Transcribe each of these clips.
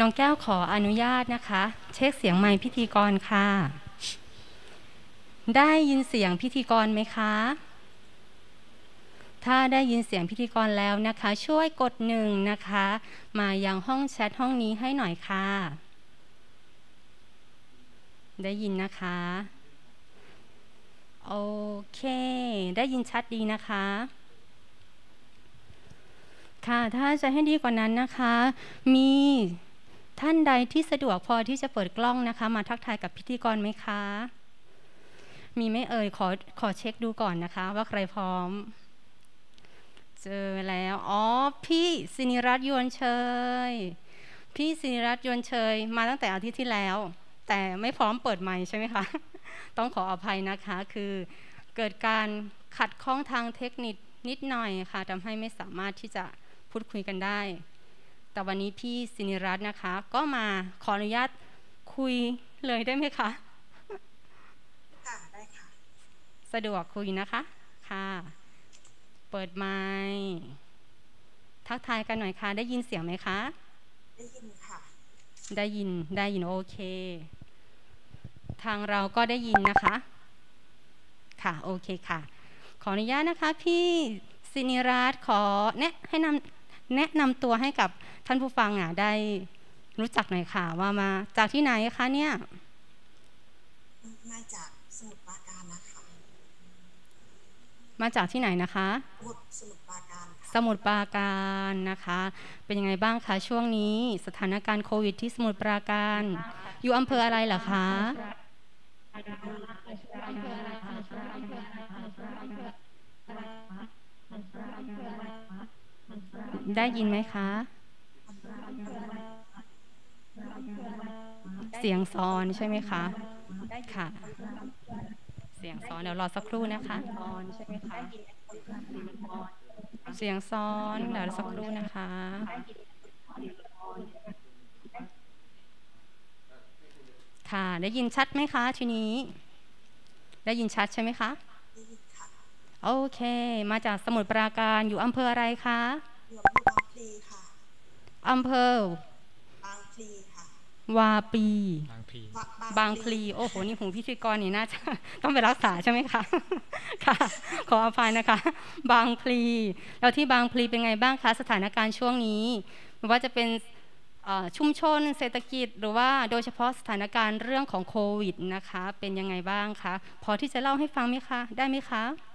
น้องแก้วขออนุญาตนะคะ เช็คเสียงไม้์พิธีกรค่ะ ได้ยินเสียงพิธีกรไหมคะ ถ้าได้ยินเสียงพิธีกรแล้วนะคะ ช่วยกดหนึ่งนะคะ มายังห้องแชทห้องนี้ให้หน่อยค่ะ ได้ยินนะคะ โอเค ได้ยินชัดดีนะคะ ค่ะถ้าจะให้ดีกว่านั้นนะคะมีท่านใดที่สะดวกพอที่จะเปิดกล้องนะคะ มาทักทายกับพิธีกรไหมคะ มีไม่เอ่ยขอขอเช็คดูก่อนนะคะ ว่าใครพร้อม เจอแล้วอ๋อพี่สินิรัตยวนเชย พี่สินิรัตยวนเชย มาตั้งแต่อาทิตย์ที่แล้ว แต่ไม่พร้อมเปิดไม่ใช่ไหมคะต้องขออภัยนะคะ คือ เกิดการขัดข้องทางเทคนิคนิดหน่อยค่ะทำให้ไม่สามารถที่จะพูดคุยกันได้แต่วันนี้พี่สินิรัตน์นะคะ ก็มาขออนุญาตคุยเลยได้ไหมคะค่ะได้ค่ะสะดวกคุยนะคะค่ะ เปิดไมค์ทักทายกันหน่อยค่ะ ได้ยินเสียงไหมคะ ได้ยินค่ะได้ยินได้ยินโอเค ทางเราก็ได้ยินนะคะ ค่ะโอเคค่ะ ขออนุญาตนะคะ พี่สินิรัตน์ขอแนะให้นำแนะนำตัวให้กับท่านผู้ฟังอ่ะได้รู้จักหน่อยค่ะว่ามาจากที่ไหนคะเนี่ยมาจากสมุทรปราการนะคะมาจากที่ไหนนะคะ สมุทรปราการสมุทรปราการนะคะ เป็นยังไงบ้างคะช่วงนี้สถานการณ์โควิด ที่สมุทรปราการอยู่อำเภออะไรเหรอคะอำเภออะไรได้ยินไหมคะ เสียงซอนใช่ไหมคะได้ค่ะ เสียงซอนเดี๋ยวรอสักครู่นะคะซอนใช่ไหมคะเสียงซอนเดี๋ยวสักครู่นะคะ ค่ะได้ยินชัดไหมคะทีนี้ ได้ยินชัดใช่ไหมคะ โอเค มาจากสมุทรปราการอยู่อำเภออะไรคะบางพลีค่ะอำเภอบางพลีค่ะ วาปี บางพลี บางพลี โอ้โห นี่หูพิธีกรนี่น่าจะต้องไปรักษาใช่ไหมคะ ค่ะ ขออภัยนะคะ บางพลี แล้วที่บางพลีเป็นไงบ้างคะสถานการณ์ช่วงนี้ไม่ว่าจะเป็นชุมชนเศรษฐกิจหรือว่าโดยเฉพาะสถานการณ์เรื่องของโควิดนะคะเป็นยังไงบ้างคะ พอที่จะเล่าให้ฟังไหมคะ ได้ไหมคะ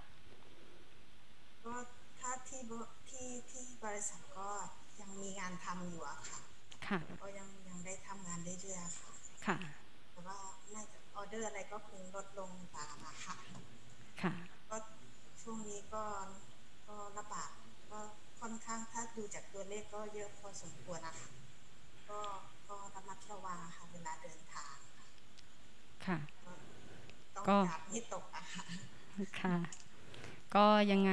บริษัทก็ยังมีงานทำอยู่อะค่ะ ค่ะก็ยังยังได้ทำงานได้เรื่อยค่ะ ค่ะแต่ว่า่ออเดอร์อะไรก็คงลดลงตามอะค่ะค่ะก็ช่วงนี้ก็ก็ระบาดก็ค่อนข้างถ้าดูจากตัวเลขก็เยอะพอสมควรนะคะก็ก็ระมัดระวังค่ะเวลาเดินทาง ค่ะก็ต้องจับให้ตกอะค่ะ ค่ะก็ยังไง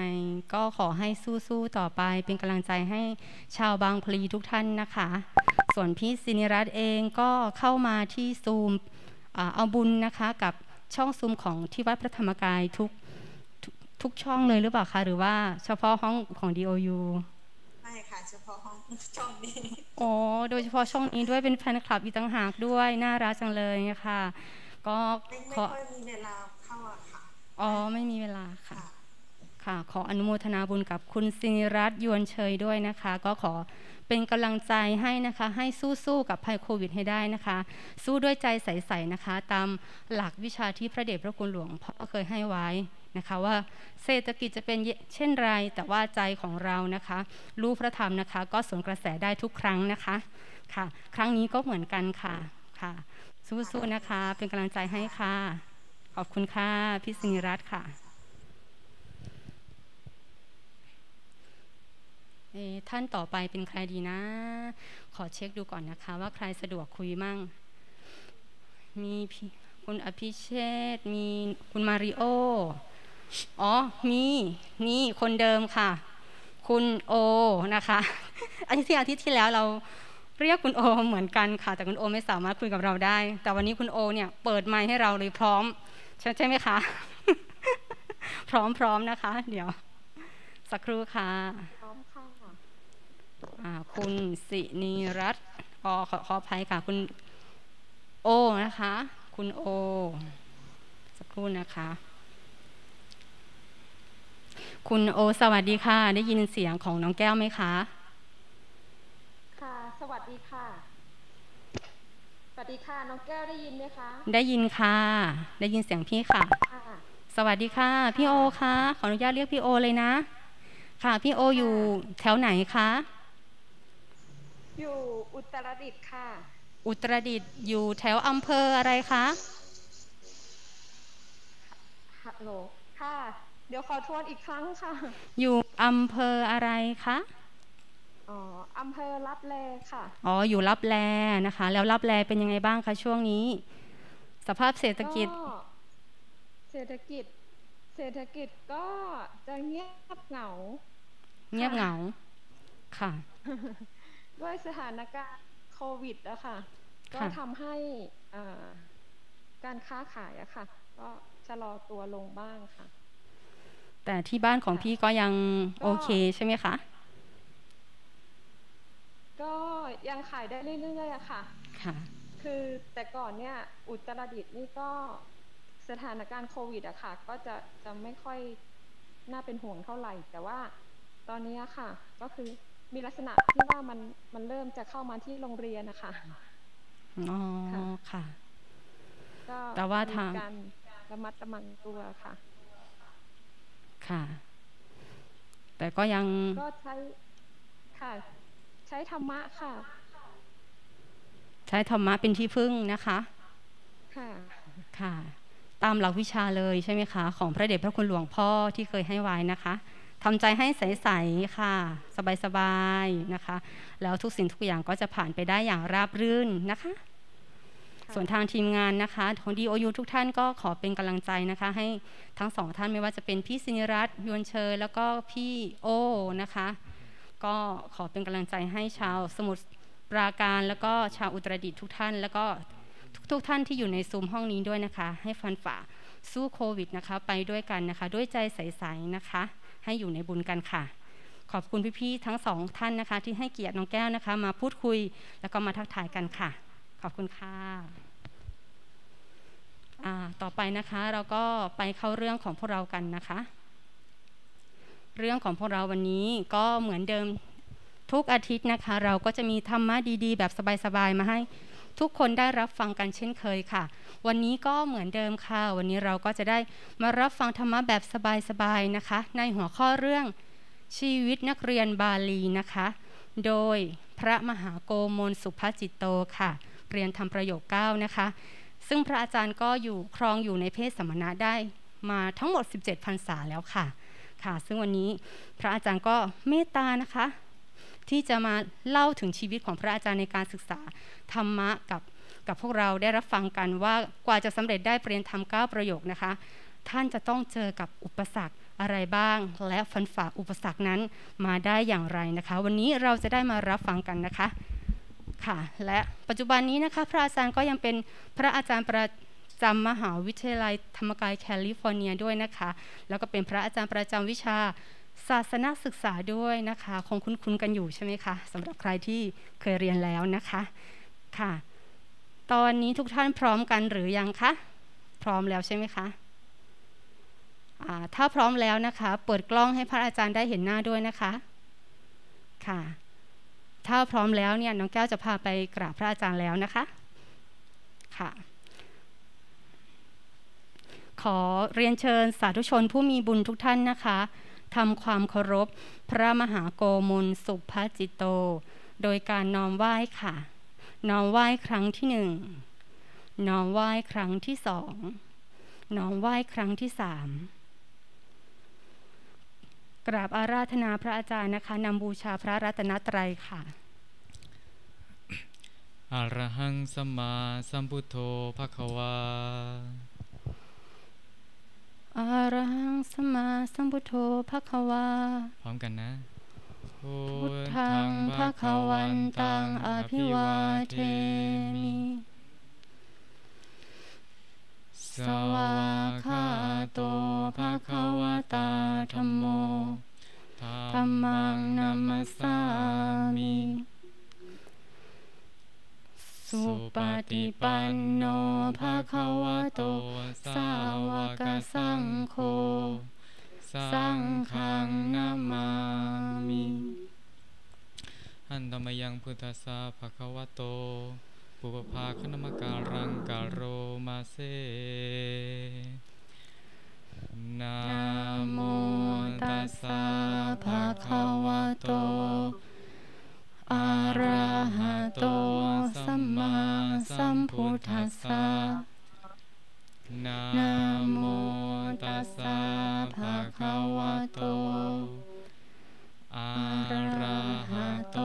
ก็ขอให้สู้ๆต่อไปเป็นกำลังใจให้ชาวบางพลีทุกท่านนะคะ ส่วนพี่ศินิรัตเองก็เข้ามาที่ซูมเอาบุญนะคะกับช่องซูมของที่วัดพระธรรมกายทุกทุกช่องเลยหรือเปล่าคะหรือว่าเฉพาะห้องของ DOU ไม่ค่ะเฉพาะห้องช่องนี้อ๋อโดยเฉพาะช่องนี้ด้วยเป็นแฟนคลับอีตังหากด้วยน่ารักจังเลยค่ะก็ไม่ค่อยมีเวลาเข้าอะค่ะอ๋อไม่มีเวลาค่ะค่ะขออนุโมทนาบุญกับคุณสินิรัตยวนเชยด้วยนะคะ ก็ขอเป็นกำลังใจให้นะคะ ให้สู้ๆกับภัยโควิดให้ได้นะคะ สู้ด้วยใจใสๆนะคะ ตามหลักวิชาที่พระเดชพระคุณหลวงพ่อเคยให้ไว้นะคะ ว่าเศรษฐกิจจะเป็นเช่นไรแต่ว่าใจของเรานะคะ รู้พระธรรมนะคะ ก็สวนกระแสได้ทุกครั้งนะคะค่ะ ครั้งนี้ก็เหมือนกันค่ะค่ะ สู้ๆนะคะเป็นกำลังใจให้ค่ะขอบคุณค่ะพี่สินิรัตน์ค่ะท่านต่อไปเป็นใครดีนะ ขอเช็คดูก่อนนะคะ ว่าใครสะดวกคุยมั่ง มีพี่คุณอภิเชษมีคุณมาริโอ อ๋อ มี นี่ คนเดิมค่ะ คุณโอนะคะ อันที่อาทิตย์ที่แล้วเราเรียกคุณโอเหมือนกันค่ะ แต่คุณโอ ไม่สามารถคุยกับเราได้ แต่วันนี้คุณโอเนี่ยเปิดไมค์ให้เราเลยพร้อมใช่ไหมคะ พร้อมพร้อมนะคะ เดี๋ยว สักครู่ค่ะคุณสินีรัตน์อขอขออภัยค่ะ คุณโอนะคะ คุณโอสักครู่นะคะ คุณโอสวัสดีค่ะ ได้ยินเสียงของน้องแก้วไหมคะค่ะสวัสดีค่ะ สวัสดีค่ะน้องแก้วได้ยินไหมคะได้ยินค่ะได้ยินเสียงพี่ค่ะ สวัสดีค่ะ พี่โอคะขออนุญาตเรียกพี่โอเลยนะ ค่ะ พี่โออยู่แถวไหนคะอยู่อุตรดิตถ์ค่ะ อุตรดิตถ์อยู่แถวอำเภออะไรคะฮัลโหลค่ะ เดี๋ยวขอทวนอีกครั้งค่ะ อยู่อำเภออะไรคะอ๋ออำเภอรับแลค่ะ อ๋ออยู่รับแลนะคะ แล้วรับแลเป็นยังไงบ้างคะ ช่วงนี้ สภาพเศรษฐกิจ เศรษฐกิจ เศรษฐกิจก็ จะเงียบเหงา เงียบเหงา ค่ะด้วยสถานการณ์โควิดอะค่ะก็ทำให้การค้าขายอะค่ะ ก็ชะลอตัวลงบ้างค่ะ แต่ที่บ้านของพี่ก็ยังโอเคใช่ไหมคะ ก็ยังขายได้เรื่อยๆอะค่ะ ค่ะ คือแต่ก่อนเนี่ย อุตรดิตถ์นี่ก็สถานการณ์โควิดอะค่ะ ก็จะจะไม่ค่อยน่าเป็นห่วงเท่าไหร่แต่ว่าตอนนี้ค่ะ ก็คือมีลักษณะที่ว่ามันมันเริ่มจะเข้ามาที่โรงเรียนนะคะ อ๋อ ค่ะ แต่ว่าทางรระมัดระวังตัวค่ะ ค่ะ แต่ก็ยังก็ใช้ ค่ะ ใช้ธรรมะค่ะ ใช้ธรรมะเป็นที่พึ่งนะคะ ค่ะ ค่ะ ตามหลักวิชาเลยใช่ไหมคะ ของพระเดชพระคุณหลวงพ่อที่เคยให้ไว้นะคะทำใจให้ใสๆค่ะ สบายๆนะคะแล้วทุกสิ่งทุกอย่างก็จะผ่านไปได้อย่างราบรื่นนะคะ ส่วนทางทีมงานนะคะของดีโอยูทุกท่านก็ขอเป็นกำลังใจนะคะ ให้ทั้งสองท่านไม่ว่าจะเป็นพี่สินิรัตยวนเชยแล้วก็พี่โอนะคะ ก็ขอเป็นกำลังใจให้ชาวสมุทรปราการ แล้วก็ชาวอุตรดิตถทุกท่าน แล้วก็ทุก ๆ ท่านที่อยู่ในซูมห้องนี้ด้วยนะคะ ให้ฟันฝ่าสู้โควิดนะคะ ไปด้วยกันนะคะ ด้วยใจใสๆนะคะให้อยู่ในบุญกันค่ะ ขอบคุณพี่ๆทั้งสองท่านนะคะ ที่ให้เกียรติน้องแก้วนะคะ มาพูดคุยแล้วก็มาทักทายกันค่ะ ขอบคุณค่ะต่อไปนะคะเราก็ไปเข้าเรื่องของพวกเรากันนะคะ เรื่องของพวกเราวันนี้ก็เหมือนเดิมทุกอาทิตย์นะคะ เราก็จะมีธรรมะดี ๆ แบบสบายๆมาให้ทุกคนได้รับฟังกันเช่นเคยค่ะ วันนี้ก็เหมือนเดิมค่ะ วันนี้เราก็จะได้มารับฟังธรรมะแบบสบายๆนะคะ ในหัวข้อเรื่องชีวิตนักเรียนบาลีนะคะ โดยพระมหาโกมลสุภจิตโตค่ะ เรียนทำประโยค9นะคะซึ่งพระอาจารย์ก็อยู่ครองอยู่ในเพศสมณะได้มาทั้งหมด 17พรรษาแล้วค่ะค่ะ ซึ่งวันนี้พระอาจารย์ก็เมตตานะคะที่จะมาเล่าถึงชีวิตของพระอาจารย์ในการศึกษาธรรมะกับกับพวกเราได้รับฟังกันว่ากว่าจะสำเร็จได้เปรียนธรรมเก้าประโยคนะคะ ท่านจะต้องเจอกับอุปสรรคอะไรบ้าง และฟันฝ่าอุปสรรคนั้นมาได้อย่างไรนะคะ วันนี้เราจะได้มารับฟังกันนะคะค่ะ และปัจจุบันนี้นะคะ พระอาจารย์ก็ยังเป็นพระอาจารย์ประจำมหาวิทยาลัยธรรมกายแคลิฟอร์เนียด้วยนะคะ แล้วก็เป็นพระอาจารย์ประจำวิชาศาสนาศึกษาด้วยนะคะคงคุ้นๆกันอยู่ใช่ไหมคะสำหรับใครที่เคยเรียนแล้วนะคะค่ะ ตอนนี้ทุกท่านพร้อมกันหรือยังคะพร้อมแล้วใช่ไหมคะถ้าพร้อมแล้วนะคะ เปิดกล้องให้พระอาจารย์ได้เห็นหน้าด้วยนะคะค่ะ ถ้าพร้อมแล้วเนี่ยน้องแก้วจะพาไปกราบพระอาจารย์แล้วนะคะค่ะ ขอเรียนเชิญสาธุชนผู้มีบุญทุกท่านนะคะทำความเคารพพระมหาโกมลสุภจิตโต โดยการน้อมไหว้ค่ะน้อมไหว้ครั้งที่หนึ่งน้อมไหว้ครั้งที่สองน้อมไหว้ครั้งที่สามกราบอาราธนาพระอาจารย์นะคะนำบูชาพระรัตนตรัยค่ะอรหังสัมมาสัมพุทโธภะคะวาอาระหังสมาสัมพุทโธภควาพร้อมกันนะพุทธังภควันตังอภิวาเทมิสวาคาโตภควตาธรรมโมธรรมังนัมสามิสุปฏิปันโนภาคะวะโต สาวกสังโฆ สังฆังนามามิอันตมยังพุทธสาภาคะวะโตปุปภาคณมการังกโรมาเซนะโมตัสสะภะคะวะโตอะระหะโตสัมมาสัมพุทธัสสะนะโมตัสสะภะคะวะโตอะระหะโต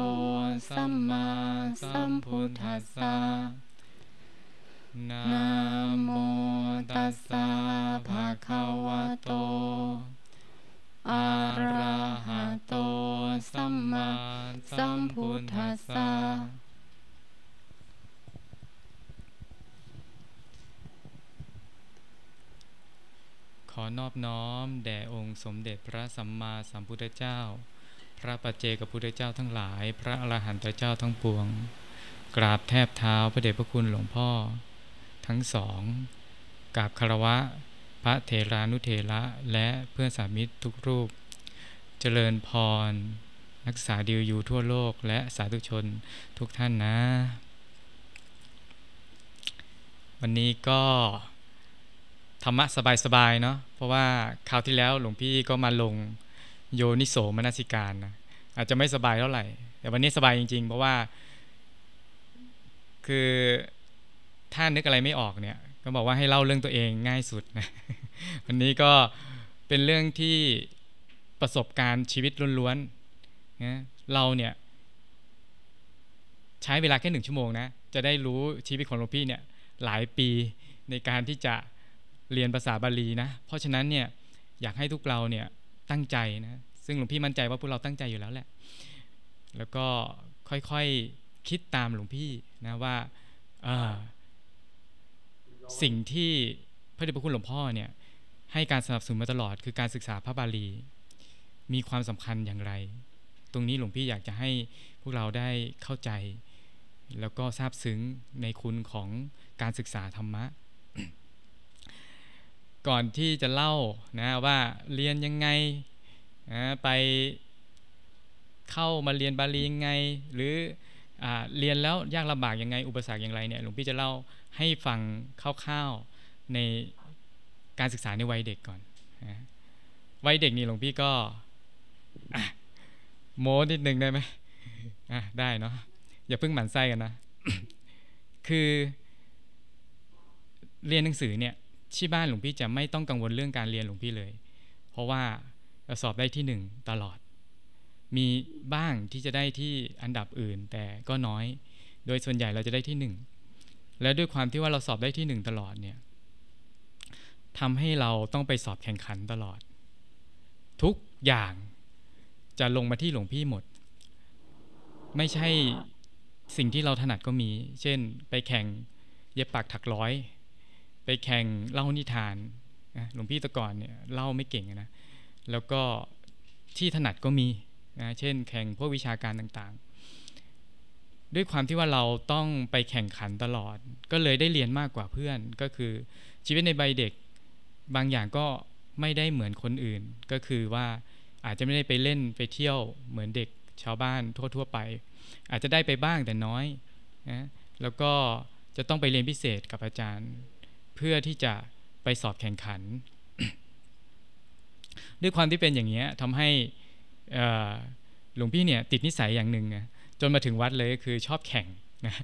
สัมมาสัมพุทธัสสะนะโมตัสสะภะคะวะโตอะระหะโตสัมมาสัมพุทธัสสะขอนอบน้อมแด่องค์สมเด็จพระสัมมาสัมพุทธเจ้า พระปัจเจกพุทธเจ้าทั้งหลาย พระอรหันตเจ้าทั้งปวง กราบแทบเท้าพระเดชพระคุณหลวงพ่อ ทั้งสอง กราบคารวะพระเทรานุเทระและเพื่อนสามิตรทุกรูป เจริญพรนักษาดิวอยู่ทั่วโลกและสาธุชนทุกท่านนะ วันนี้ก็ธรรมะสบายๆเนาะเพราะว่า คราวที่แล้วหลวงพี่ก็มาลงโยนิโสมนสิการนะอาจจะไม่สบายเท่าไหร่ แต่วันนี้สบายจริงๆ เพราะว่า คือถ้านึกอะไรไม่ออกเนี่ยก็บอกว่าให้เล่าเรื่องตัวเองง่ายสุดนะวันนี้ก็เป็นเรื่องที่ประสบการณ์ชีวิตล้วนๆนะเราเนี่ย ใช้เวลาแค่หนึ่งชั่วโมงนะ จะได้รู้ชีวิตของหลวงพี่เนี่ยหลายปีในการที่จะเรียนภาษาบาลีนะ เพราะฉะนั้นเนี่ยอยากให้ทุกเราเนี่ยตั้งใจนะ ซึ่งหลวงพี่มั่นใจว่าพวกเราตั้งใจอยู่แล้วแหละแล้วก็ค่อยๆคคิดตามหลวงพี่นะว่าสิ่งที่พระเดชพระคุณหลวงพ่อเนี่ยให้การสนับสนุนมาตลอดคือการศึกษาพระบาลีมีความสำคัญอย่างไร ตรงนี้หลวงพี่อยากจะให้พวกเราได้เข้าใจ แล้วก็ซาบซึ้งในคุณของการศึกษาธรรมะก่อนที่จะเล่านะว่าเรียนยังไงนะไปเข้ามาเรียนบาลียังไง หรืออเรียนแล้วยากลำบากยังไงอุปสรรคอย่างไรเนี่ยหลวงพี่จะเล่าให้ฟังคร่าว ๆในการศึกษาในวัยเด็กก่อนนะวัยเด็กนี่หลวงพี่ก็โม้นิดนึงได้ไหมได้เนาะอย่าเพิ่งหมั่นไส้กันนะ คือเรียนหนังสือเนี่ย ที่บ้านหลวงพี่จะไม่ต้องกังวลเรื่องการเรียนหลวงพี่เลย เพราะว่าสอบได้ที่หนึ่งตลอด มีบ้างที่จะได้ที่อันดับอื่น แต่ก็น้อย โดยส่วนใหญ่เราจะได้ที่หนึ่งและด้วยความที่ว่าเราสอบได้ที่หนึ่งตลอดเนี่ยทำให้เราต้องไปสอบแข่งขันตลอด ทุกอย่างจะลงมาที่หลวงพี่หมด ไม่ใช่สิ่งที่เราถนัดก็มี เช่น ไปแข่งเย็บปากถักร้อย ไปแข่งเล่านิทานหลวงพี่ตะก่อนเนี่ยเล่าไม่เก่งนะ แล้วก็ที่ถนัดก็มีนะเช่น แข่งพวกวิชาการต่างด้วยความที่ว่าเราต้องไปแข่งขันตลอด ก็เลยได้เรียนมากกว่าเพื่อน ก็คือชีวิตในใบเด็กบางอย่างก็ไม่ได้เหมือนคนอื่น ก็คือว่าอาจจะไม่ได้ไปเล่นไปเที่ยวเหมือนเด็กชาวบ้านทั่วๆ ไป อาจจะได้ไปบ้างแต่น้อยนะ แล้วก็จะต้องไปเรียนพิเศษกับอาจารย์ เพื่อที่จะไปสอบแข่งขัน ด้วยความที่เป็นอย่างนี้ทำให้หลวงพี่เนี่ยติดนิสัยอย่างหนึ่งจนมาถึงวัดเลยคือชอบแข่งนะ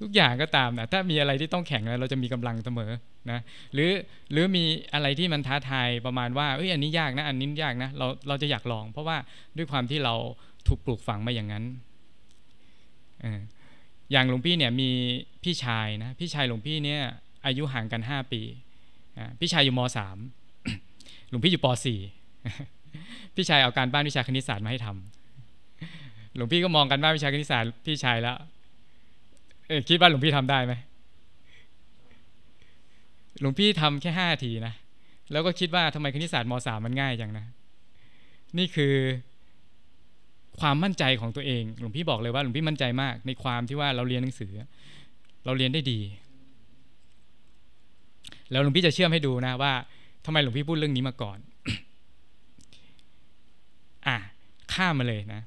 ทุกอย่างก็ตามนะถ้ามีอะไรที่ต้องแข่งเราจะมีกำลังเสมอนะหรือหรือมีอะไรที่มันท้าทายประมาณ ว่าเอ้ยอันนี้ยากนะอันนี้ยากนะเราเราจะอยากลอง เพราะว่าด้วยความที่เราถูกปลูกฝังมาอย่างนั้นอย่างหลวงพี่เนี่ยมีพี่ชายนะพี่ชายหลวงพี่เนี่ยอายุห่างกัน 5 ปีพี่ชายอยู่ม .3 หลวงพี่อยู่ป .4 พี่ชายเอาการบ้านวิชาคณิตศาสตร์มาให้ทำหลวงพี่ก็มองกันว่าวิชาคณิตศาสตร์พี่ชายแล้วคิดว่าหลวงพี่ทำได้ไหมหลวงพี่ทำแค่ห้าทีนะแล้วก็คิดว่าทำไมคณิตศาสตร์มสามมันง่ายจังนะนี่คือ ความมั่นใจของตัวเอง หลวงพี่บอกเลยว่าหลวงพี่มั่นใจมากในความที่ว่าเราเรียนหนังสือ เราเรียนได้ดีแล้วหลวงพี่จะเชื่อมให้ดูนะ ว่า ทำไมหลวงพี่พูดเรื่องนี้มาก่อน อ่ะข้ามมาเลยนะ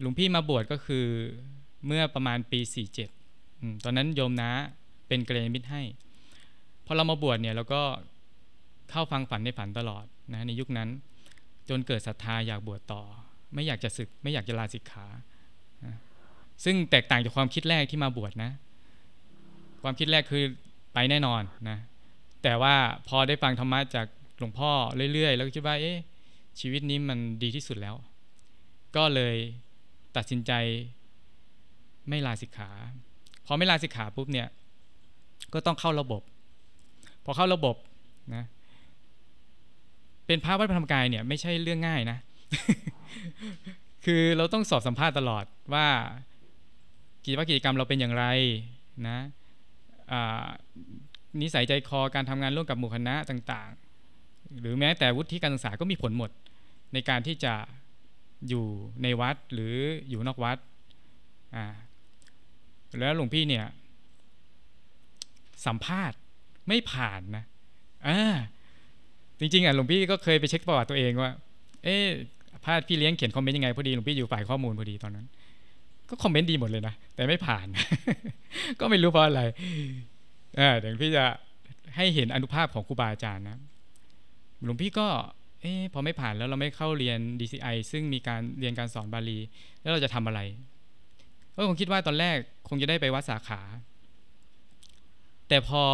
หลวงพี่มาบวชก็คือเมื่อประมาณปีสี่เจ็ด ตอนนั้นโยมนะเป็นเกรนมิตรให้พอเรามาบวชเนี่ยเราก็เข้าฟังฝันในฝันตลอดนะ ในยุคนั้น จนเกิดศรัทธาอยากบวชต่อ ไม่อยากจะศึก ไม่อยากจะลาสิกขาซึ่งแตกต่างจากความคิดแรกที่มาบวชนะ ความคิดแรกคือไปแน่นอนนะ แต่ว่าพอได้ฟังธรรมะจากหลวงพ่อเรื่อย ๆ แล้วก็คิดว่าเอ๊ะชีวิตนี้มันดีที่สุดแล้ว ก็เลยตัดสินใจไม่ลาสิกขา พอไม่ลาสิกขาปุ๊บเนี่ย ก็ต้องเข้าระบบ พอเข้าระบบนะเป็นพระวัดพระธรรมกายเนี่ย ไม่ใช่เรื่องง่ายนะ คือเราต้องสอบสัมภาษณ์ตลอดว่ากิจวัตรกิจกรรมเราเป็นอย่างไรนะนิสัยใจคอการทำงานร่วมกับหมู่คณะต่าง ๆ หรือแม้แต่วุฒิการศึกษาก็มีผลหมดในการที่จะอยู่ในวัดหรืออยู่นอกวัดแล้วหลวงพี่เนี่ย สัมภาษณ์ไม่ผ่านนะอจริงๆอ่ะหลวงพี่ก็เคยไปเช็คประวัติตัวเองว่า เอ๊ะพาดพี่เลี้ยงเขียนคอมเมนต์ยังไงพอดีหลวงพี่อยู่ฝ่ายข้อมูลพอดีตอนนั้น ก็คอมเมนต์ดีหมดเลยนะแต่ไม่ผ่าน ก็ไม่รู้เพราะอะไรเเดี๋ยวพี่จะให้เห็นอนุภาพของครูบาอาจารย์นะ หลวงพี่ก็เอ๊พอไม่ผ่านแล้วเราไม่เข้าเรียน DCI ซึ่งมีการเรียนการสอนบาลี แล้วเราจะทำอะไรเออผมคิดว่าตอนแรกคงจะได้ไปวัดสาขา แต่พอ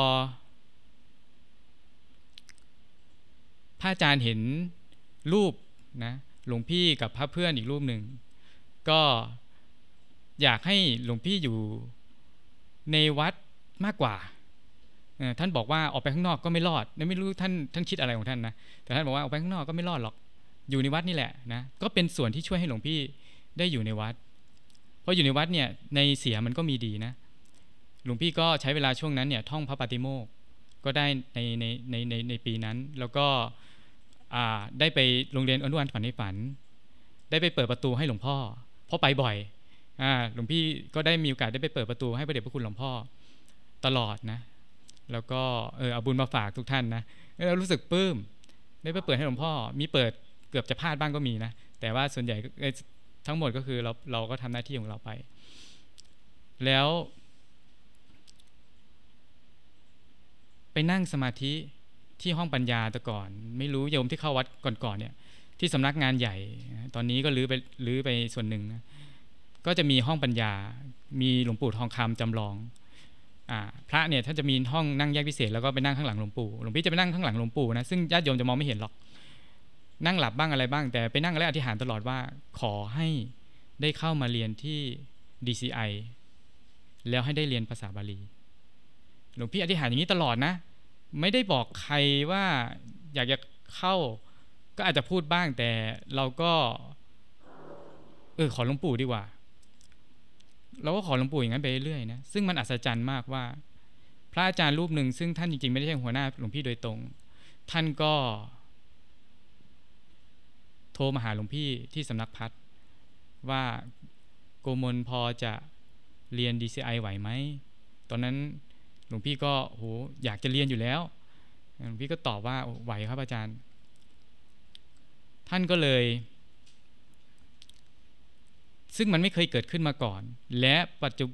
พระอาจารย์เห็นรูปนะหลวงพี่กับพระเพื่อนอีกรูปหนึ่ง ก็อยากให้หลวงพี่อยู่ในวัดมากกว่าท่านบอกว่าออกไปข้างนอกก็ไม่รอด ไม่รู้ท่านท่านคิดอะไรของท่านนะ แต่ท่านบอกว่าออกไปข้างนอกก็ไม่รอดหรอก อยู่ในวัดนี่แหละนะ ก็เป็นส่วนที่ช่วยให้หลวงพี่ได้อยู่ในวัด เพราะอยู่ในวัดเนี่ยในเสียมันก็มีดีนะ หลวงพี่ก็ใช้เวลาช่วงนั้นเนี่ยท่องพระปฏิโมก ก็ได้ในในในในในปีนั้น แล้วก็ได้ไปโรงเรียนอนุวันฝันในฝัน ได้ไปเปิดประตูให้หลวงพ่อ เพราะไปบ่อย หลวงพี่ก็ได้มีโอกาสได้ไปเปิดประตูให้พระเดชพระคุณหลวงพ่อตลอดนะแล้วก็เออเอาบุญมาฝากทุกท่านนะเรารู้สึกปลื้มได้ไปเปิดให้หลวงพ่อมีเปิดเกือบจะพลาดบ้างก็มีนะ แต่ว่าส่วนใหญ่ทั้งหมดก็คือเราเราก็ทำหน้าที่ของเราไป แล้ว ไปนั่งสมาธิที่ห้องปัญญาแต่ก่อน ไม่รู้โยมที่เข้าวัดก่อนๆเนี่ยที่สำนักงานใหญ่ตอนนี้ก็รื้อไปรื้อไปส่วนหนึ่งนะก็จะมีห้องปัญญา มีหลวงปู่ทองคำจำลองพระเนี่ยถ้าจะมีห้องนั่งแยกพิเศษแล้วก็ไปนั่งข้างหลังหลวงปู่หลวงพี่จะไปนั่งข้างหลังหลวงปู่นะซึ่งญาติโยมจะมองไม่เห็นหรอก นั่งหลับบ้างอะไรบ้าง แต่ไปนั่งและอธิษฐานตลอดว่า ขอให้ได้เข้ามาเรียนที่ DCI แล้วให้ได้เรียนภาษาบาลี หลวงพี่อธิษฐานอย่างนี้ตลอดนะ ไม่ได้บอกใครว่าอยากจะเข้าก็อาจจะพูดบ้าง แต่เราก็เออขอหลวงปู่ดีกว่าเราก็ขอหลวงปู่อย่างนั้นไปเรื่อยนะซึ่งมันอัศจรรย์มากว่า พระอาจารย์รูปหนึ่งซึ่งท่านจริงๆไม่ได้ใช่หัวหน้าหลวงพี่โดยตรง ท่านก็ โทรมาหาหลวงพี่ที่สำนักพัดว่าโกมลพอจะเรียน DCI ไหวไหมตอนนั้นหลวงพี่ก็โหอยากจะเรียนอยู่แล้วหลวงพี่ก็ตอบว่าไหวครับอาจารย์ ท่านก็เลยซึ่งมันไม่เคยเกิดขึ้นมาก่อน และปัจจุ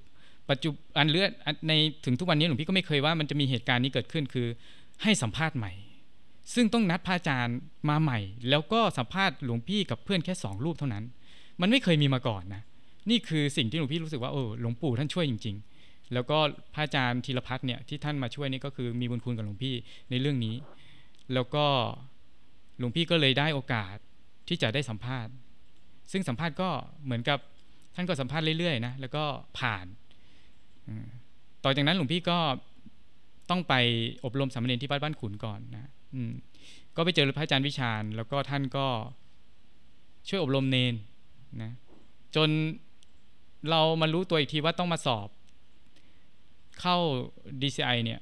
ปัจจุบันเลือดในถึงทุกวันนี้ หลวงพี่ก็ไม่เคยว่ามันจะมีเหตุการณ์นี้เกิดขึ้นคือให้สัมภาษณ์ใหม่ ซึ่งต้องนัดพระอาจารย์มาใหม่ แล้วก็สัมภาษณ์หลวงพี่กับเพื่อนแค่สองรูปเท่านั้น มันไม่เคยมีมาก่อนนะ นี่คือสิ่งที่หลวงพี่รู้สึกว่าเออหลวงปู่ท่านช่วยจริงๆ แล้วก็พระอาจารย์ธีรพัฒน์เนี่ยที่ท่านมาช่วยนี่ก็คือมีบุญคุณกับหลวงพี่ในเรื่องนี้ แล้วก็หลวงพี่ก็เลยได้โอกาสที่จะได้สัมภาษณ์ ซึ่งสัมภาษณ์ก็เหมือนกับท่านก็สัมภาษณ์เรื่อยๆนะ แล้วก็ผ่าน ต่อจากนั้นหลวงพี่ก็ต้องไปอบรมสามเณรที่้ันบ้านขุนก่อนนะก็ไปเจอพระอาจารย์วิชาญแล้วก็ท่านก็ ช่วยอบรมเนนนะ จนเรามารู้ตัวอีกทีว่าต้องมาสอบ เข้า DCI เนี่ย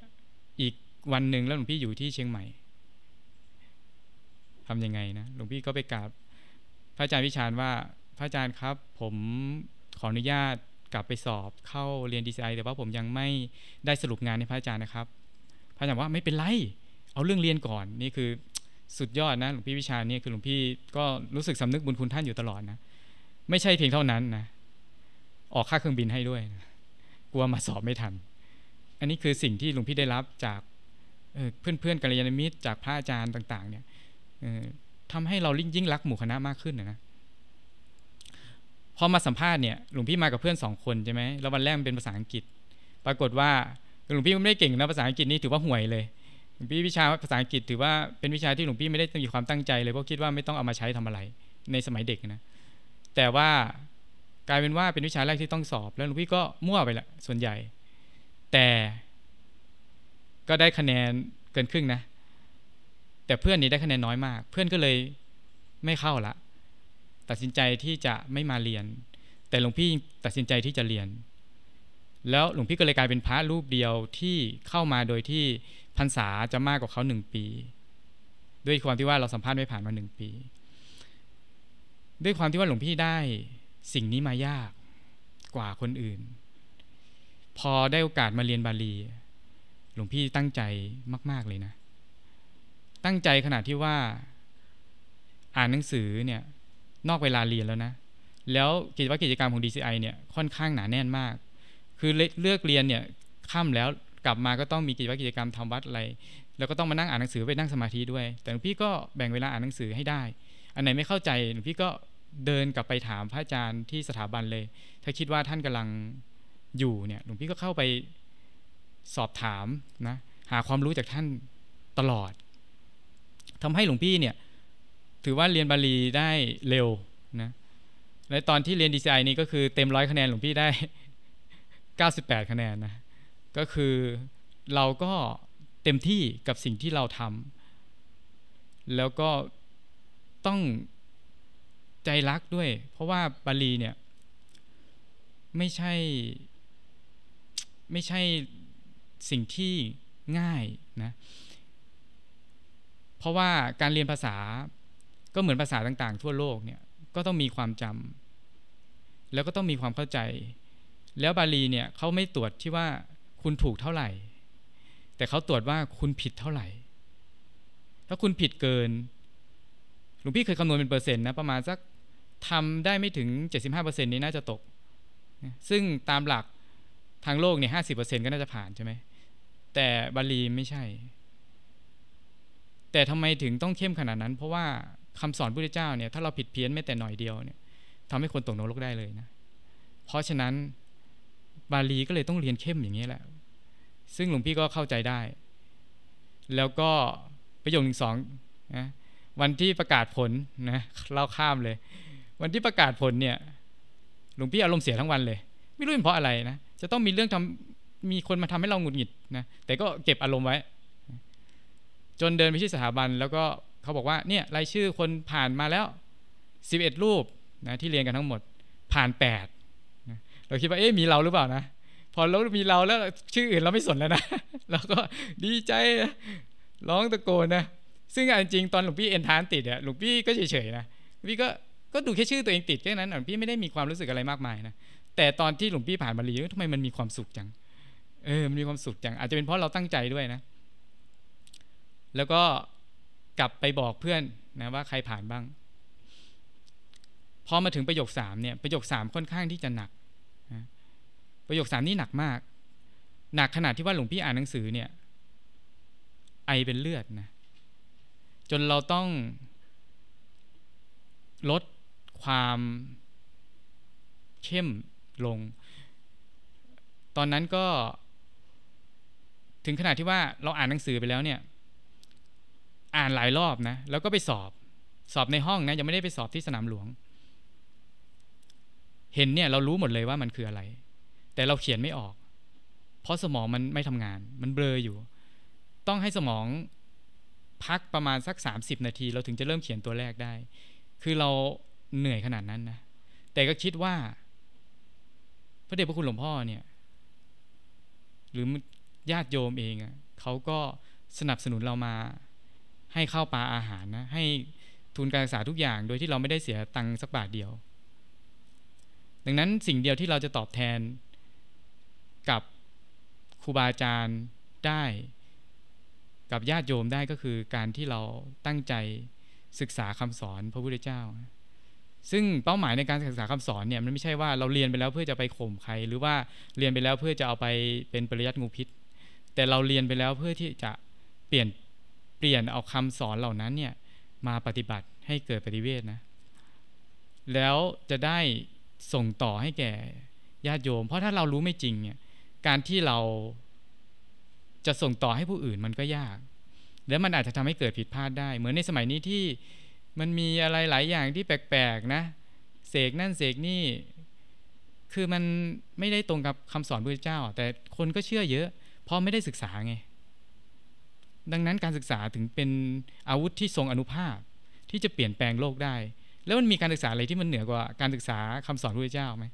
อีกวันหนึ่งแล้วหลวงพี่อยู่ที่เชียงใหม่ทำยังไงนะ หลวงพี่ก็ไปกราบพระอาจารย์วิชาญว่าพระอาจารย์ครับ ผมขออนุญาตกลับไปสอบเข้าเรียนดีไซน์แต่ว่าผมยังไม่ได้สรุปงานในพระอาจารย์นะครับพระอาจารย์ว่าไม่เป็นไร เอาเรื่องเรียนก่อน นี่คือสุดยอดนะหลวงพี่วิชานี่คือหลวงพี่ก็รู้สึกสำนึกบุญคุณท่านอยู่ตลอดนะไม่ใช่เพียงเท่านั้นนะออกค่าเครื่องบินให้ด้วยนะกลัวมาสอบไม่ทัน อันนี้คือสิ่งที่หลวงพี่ได้รับจากเพื่อนเพื่อนกัลยาณมิตรจากพระอาจารย์ต่างๆ เนี่ยทำให้เรายิ่งรักหมู่คณะมากขึ้นนะพอมาสัมภาษณ์เนี่ยหลวงพี่มากับเพื่อนสองคนใช่ไหมแล้ววันแรกมันเป็นภาษาอังกฤษ ปรากฏว่าหลวงพี่ไม่ได้เก่งนะภาษาอังกฤษนี่ถือว่าห่วยเลยหลวงพี่วิชาภาษาอังกฤษ ถือว่าเป็นวิชาที่หลวงพี่ไม่ได้มีความตั้งใจเลยเพราะคิดว่าไม่ต้องเอามาใช้ทำอะไรในสมัยเด็กนะ แต่ว่ากลายเป็นว่าเป็นวิชาแรกที่ต้องสอบ แล้วหลวงพี่ก็มั่วไปละ ส่วนใหญ่ แต่ ก็ได้คะแนนเกินครึ่งนะ แต่เพื่อนนี่ได้คะแนนน้อยมาก เพื่อนก็เลยไม่เข้าละตัดสินใจที่จะไม่มาเรียน แต่หลวงพี่ตัดสินใจที่จะเรียน แล้วหลวงพี่ก็เลยกลายเป็นพระรูปเดียวที่เข้ามาโดยที่พรรษาจะมากกว่าเขาหนึ่งปี ด้วยความที่ว่าเราสัมภาษณ์ไม่ผ่านมาหนึ่งปี ด้วยความที่ว่าหลวงพี่ได้สิ่งนี้มายากกว่าคนอื่น พอได้โอกาสมาเรียนบาลี หลวงพี่ตั้งใจมาก ๆ เลยนะ ตั้งใจขนาดที่ว่าอ่านหนังสือเนี่ยนอกเวลาเรียนแล้วนะ แล้วกิจวัตรกิจกรรมของ DCI เนี่ยค่อนข้างหนาแน่นมาก คือเลือกเรียนเนี่ยค่ำแล้วกลับมาก็ต้องมีกิจวัตรกิจกรรมทำวัดอะไร แล้วก็ต้องมานั่งอ่านหนังสือไปนั่งสมาธิด้วย แต่หลวงพี่ก็แบ่งเวลาอ่านหนังสือให้ได้ อันไหนไม่เข้าใจหลวงพี่ก็เดินกลับไปถามพระอาจารย์ที่สถาบันเลย ถ้าคิดว่าท่านกำลังอยู่เนี่ยหลวงพี่ก็เข้าไปสอบถามนะหาความรู้จากท่านตลอด ทำให้หลวงพี่เนี่ยถือว่าเรียนบาลีได้เร็วนะและตอนที่เรียนดีไซน์นี่ก็คือเต็มร้อยคะแนนหลวงพี่ได้ 98 คะแนนนะ ก็คือเราก็เต็มที่กับสิ่งที่เราทำแล้วก็ต้องใจรักด้วย เพราะว่าบาลีเนี่ยไม่ใช่ไม่ใช่สิ่งที่ง่ายนะ เพราะว่าการเรียนภาษาก็เหมือนภาษาต่าง ๆทั่วโลกเนี่ยก็ต้องมีความจำ แล้วก็ต้องมีความเข้าใจ แล้วบาลีเนี่ยเขาไม่ตรวจที่ว่าคุณถูกเท่าไหร่ แต่เขาตรวจว่าคุณผิดเท่าไหร่ ถ้าคุณผิดเกินหลวงพี่เคยคำนวณ เป็นเปอร์เซ็นต์นะ ประมาณสักทำได้ไม่ถึง 75%นี้น่าจะตกซึ่งตามหลักทางโลกเนี่ยห้ก็น่าจะผ่านใช่ไหมแต่บาลีไม่ใช่ แต่ทำไมถึงต้องเข้มขนาดนั้น เพราะว่าคำสอนพระเจ้าเนี่ยถ้าเราผิดเพี้ยนไม่แต่หน่อยเดียวเนี่ยทำให้คนตกนรกได้เลยนะ เพราะฉะนั้นบาลีก็เลยต้องเรียนเข้มอย่างนี้แหละซึ่งหลวงพี่ก็เข้าใจได้ แล้วก็ประโยคหนึ่งสองนะวันที่ประกาศผลนะเล่าข้ามเลย วันที่ประกาศผลเนี่ย หลวงพี่อารมณ์เสียทั้งวันเลย ไม่รู้เป็นเพราะอะไรนะจะต้องมีเรื่องทำมีคนมาทำให้เราหงุดหงิดนะแต่ก็เก็บอารมณ์ไว้ จนเดินไปที่สถาบันแล้วก็เขาบอกว่าเนี่ยรายชื่อคนผ่านมาแล้ว 11 รูปนะที่เรียนกันทั้งหมดผ่าน8นะเราคิดว่าเอ๊ะมีเราหรือเปล่านะ พอเรามีเราแล้วชื่ออื่นเราไม่สนแล้วนะเราก็ดีใจร้องตะโกนนะซึ่งจริงตอน หลวงพี่ เอ็นทานติดอะหลวงพี่ก็เฉยๆนะพี่ ก็ก็ดูแค่ชื่อตัวเองติดแค่นั้นหลวงพี่ไม่ได้มีความรู้สึกอะไรมากมายนะ แต่ตอนที่หลวงพี่ผ่านมาลีทำไมมันมีความสุขจัง เออมันมีความสุขจังอาจจะเป็นเพราะเราตั้งใจด้วยนะ แล้วก็กลับไปบอกเพื่อนนะว่าใครผ่านบ้างพอมาถึงประโยคสามเนี่ย ประโยคสามค่อนข้างที่จะหนักนะประโยคสามนี่หนักมาก หนักขนาดที่ว่าหลวงพี่อ่านหนังสือเนี่ย ไอเป็นเลือดนะจนเราต้อง ลดความเข้มลง ตอนนั้นก็ ถึงขนาดที่ว่าเราอ่านหนังสือไปแล้วเนี่ยอ่านหลายรอบนะแล้วก็ไปสอบสอบในห้องนะยังไม่ได้ไปสอบที่สนามหลวง เห็นเนี่ย เรารู้หมดเลยว่ามันคืออะไร แต่เราเขียนไม่ออก เพราะสมองมันไม่ทำงาน มันเบลออยู่ ต้องให้สมองพักประมาณสัก30นาที เราถึงจะเริ่มเขียนตัวแรกได้ คือเราเหนื่อยขนาดนั้นนะแต่ก็คิดว่า พระเดชพระคุณหลวงพ่อเนี่ย หรือญาติโยมเองอะ่ะเขาก็สนับสนุนเรามาให้เข้าปลาอาหารนะให้ทุนการศึกษาทุกอย่าง โดยที่เราไม่ได้เสียตังค์สักบาทเดียว ดังนั้นสิ่งเดียวที่เราจะตอบแทนกับครูบาอาจารย์ได้ กับญาติโยมได้ก็คือการที่เราตั้งใจศึกษาคำสอนพระพุทธเจ้า ซึ่งเป้าหมายในการศึกษาคำสอนเนี่ยมันไม่ใช่ว่าเราเรียนไปแล้วเพื่อจะไปข่มใคร หรือว่าเรียนไปแล้วเพื่อจะเอาไปเป็นปริยัติงูพิษแต่เราเรียนไปแล้วเพื่อที่จะเปลี่ยนเปลี่ยนเอาคำสอนเหล่านั้นเนี่ยมาปฏิบัติให้เกิดปฏิเวทนะแล้วจะได้ส่งต่อให้แก่ญาติโยม เพราะถ้าเรารู้ไม่จริงเนี่ยการที่เราจะส่งต่อให้ผู้อื่นมันก็ยากแล้วมันอาจจะทำให้เกิดผิดพลาดได้ เหมือนในสมัยนี้ที่มันมีอะไรหลายอย่างที่แปลกๆนะเสกนั่นเสกนี่คือมันไม่ได้ตรงกับคำสอนพระเจ้า แต่คนก็เชื่อเยอะ เพราะไม่ได้ศึกษาไงดังนั้นการศึกษาถึงเป็นอาวุธที่ทรงอนุภาพ ที่จะเปลี่ยนแปลงโลกได้ แล้วมันมีการศึกษาอะไรที่มันเหนือกว่าการศึกษาคำสอนพระเจ้าไหม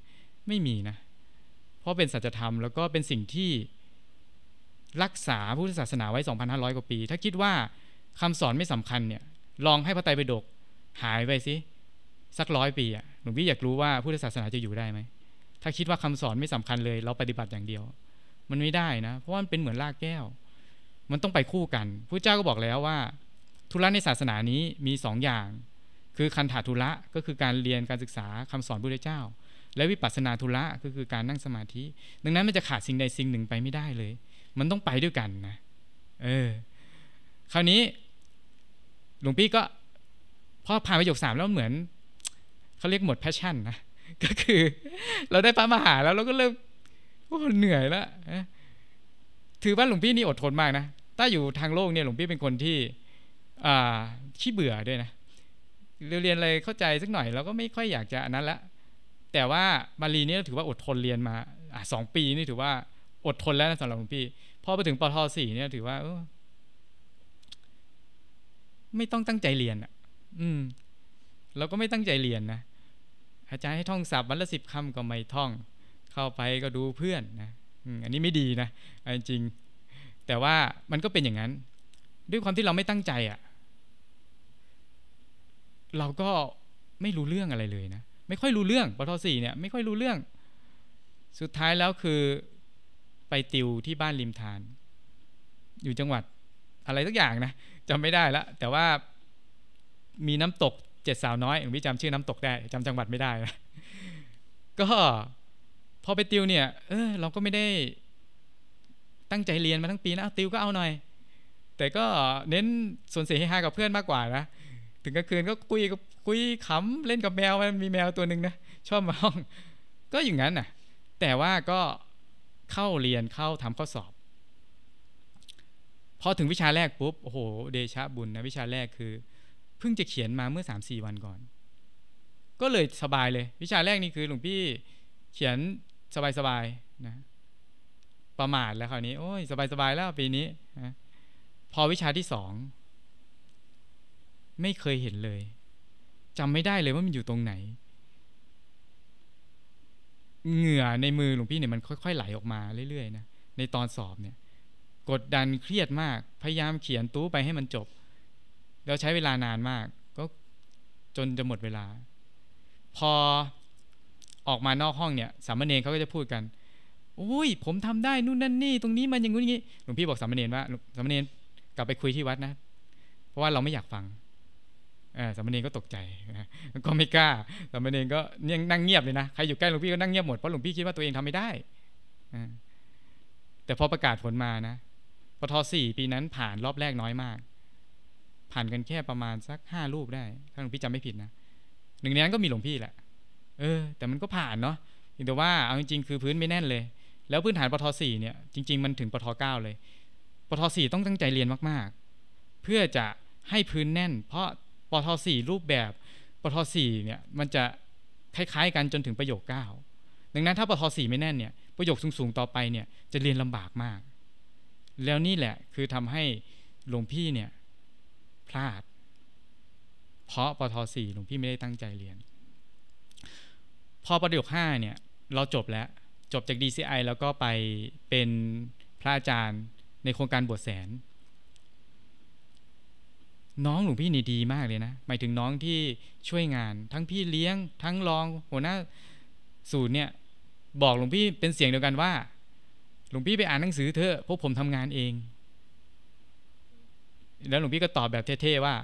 ไม่มีนะ เพราะเป็นสัจธรรมแล้วก็เป็นสิ่งที่ รักษาพุทธศาสนาไว้ 2,500 กว่าปี ถ้าคิดว่าคำสอนไม่สำคัญเนี่ย ลองให้พระไตรปิฎกหายไปสิสักร้อยปีอะหนุ่มพี่อยากรู้ว่าพุทธศาสนาจะอยู่ได้ไหมถ้าคิดว่าคำสอนไม่สำคัญเลยเราปฏิบัติอย่างเดียว มันไม่ได้นะเพราะมันเป็นเหมือนรากแก้วมันต้องไปคู่กันพระเจ้าก็บอกแล้วว่า ธุระในศาสนานี้มีสองอย่าง คือคันถาธุระก็คือการเรียนการศึกษาคำสอนพระเจ้า และวิปัสสนาธุระก็คือการนั่งสมาธิดังนั้นมันจะขาดสิ่งใดสิ่งหนึ่งไปไม่ได้เลย มันต้องไปด้วยกันนะ เออ คราวนี้ หลวงพี่ก็พอผ่านประโยคสามแล้วเหมือน เขาเรียกหมดแพชชั่นนะก็คือ เราได้พระมหาแล้วเราก็เริ่มโอ้เหนื่อยแล้วถือว่าหลวงพี่นี่อดทนมากนะถ้าอยู่ทางโลกเนี่ยหลวงพี่เป็นคนที่ขี้เบื่อด้วยนะเรียนอะไรเข้าใจสักหน่อยเราก็ไม่ค่อยอยากจะอันนั้น ละ แต่ว่าบาลีเนี่ยถือว่าอดทนเรียนมาสองปีนี่ถือว่าอดทนแล้วนะสำหรับหลวงพี่พอไปถึงปทสี่เนี่ย ถือว่าไม่ต้องตั้งใจเรียนอ่ะ อืม เราก็ไม่ตั้งใจเรียนนะอาจารย์ให้ท่องศัพท์วันละสิบคำก็ไม่ท่อง เข้าไปก็ดูเพื่อนนะอันนี้ไม่ดีนะจริงแต่ว่ามันก็เป็นอย่างนั้น ด้วยความที่เราไม่ตั้งใจอะ่ะ เราก็ไม่รู้เรื่องอะไรเลยนะไม่ค่อยรู้เรื่องปทสี่เนี่ยไม่ค่อยรู้เรื่อง สุดท้ายแล้วคือ ไปติวที่บ้านริมทาน อยู่จังหวัด อะไรสักอย่างนะจำไม่ได้ละแต่ว่ามีน้ำตกเจ็ดสาวน้อยพี่จำชื่อน้ำตกได้จำจังหวัดไม่ได้นะก็ พอไปติวเนี่ย เออเราก็ไม่ได้ตั้งใจเรียนมาทั้งปีนะติว ก็เอาหน่อย แต่ก็เน้นส่วนเสียให้ฮากับเพื่อนมากกว่านะ ถึงกลางคืนก็คุยกับคุยขำเล่นกับแมว มันมีแมวตัวหนึ่งนะ ชอบมาห้อง ก็อย่างนั้นน่ะ แต่ว่าก็เข้าเรียนเข้าทำข้อสอบพอถึงวิชาแรกปุ๊บโอ้โหเดชะบุญนะ วิชาแรกคือเพิ่งจะเขียนมาเมื่อ3ามสี่วันก่อน ก็เลยสบายเลย วิชาแรกนี่คือหลวงพี่เขียนสบายๆนะประมาทแล้วคราวนี้ โอ้ยสบายๆแล้วปีนี้พอวิชาที่สองไม่เคยเห็นเลยจำไม่ได้เลยว่ามันอยู่ตรงไหนเหงื่อในมือหลวงพี่เนี่ยมันค่อยๆไหลออกมาเรื่อยๆนะในตอนสอบเนี่ย กดดันเครียดมาก พยายามเขียนตู้ไปให้มันจบแล้วใช้เวลานานมาก ก็จนจะหมดเวลา พอออกมานอกห้องเนี่ย สามเณรเขาก็จะพูดกันโอ้ยผมทำได้นู่นนั่นนี่ตรงนี้มันอย่างงู้นอย่างนี้หลวงพี่บอกสามเณรว่าสามเณรกลับไปคุยที่วัดนะ เพราะว่าเราไม่อยากฟังสามเณรก็ตกใจก็ไม่กล้า สามเณรก็ยนงนั่งเงียบเลยนะ ใครอยู่ใกล้หลวงพี่ก็นั่งเงียบหมด เพราะหลวงพี่คิดว่าตัวเองทำไม่ได้แต่พอประกาศผลมานะปทสี่ปีนั้นผ่านรอบแรกน้อยมาก ผ่านกันแค่ประมาณสักห้ารูปได้ถ้าหลวงพี่จำไม่ผิดนะหนึ่งในนั้นก็มีหลวงพี่แหละ เออ แต่มันก็ผ่านเนาะแต่ว่าเอาจริงๆคือพื้นไม่แน่นเลยแล้วพื้นฐานปทสี่เนี่ยจริงๆมันถึงปทเก้าเลยปทสี่ต้องตั้งใจเรียนมาก ๆ เพื่อจะให้พื้นแน่น เพราะปทสี่รูปแบบปทสี่เนี่ยมันจะคล้ายๆกันจนถึงประโยคเก้าดังนั้น ถ้าปทสี่ไม่แน่นเนี่ยประโยคสูง ๆ ต่อไปเนี่ยจะเรียนลำบากมาก แล้วนี่แหละคือทำให้หลวงพี่เนี่ยพลาด เพราะปทสี่หลวงพี่ไม่ได้ตั้งใจเรียนพอประโยคห้าเนี่ยเราจบแล้วจบจาก DCI แล้วก็ไปเป็นพระอาจารย์ในโครงการบวชแสน น้องหลวงพี่นี่ดีมากเลยนะหมายถึงน้องที่ช่วยงานทั้งพี่เลี้ยงทั้งรอง หัวหน้าสูตรเนี่ย บอกหลวงพี่เป็นเสียงเดียวกันว่าหลวงพี่ไปอ่านหนังสือเถอะพวกผมทำงานเองแล้วหลวงพี่ก็ตอบแบบเท่ๆว่า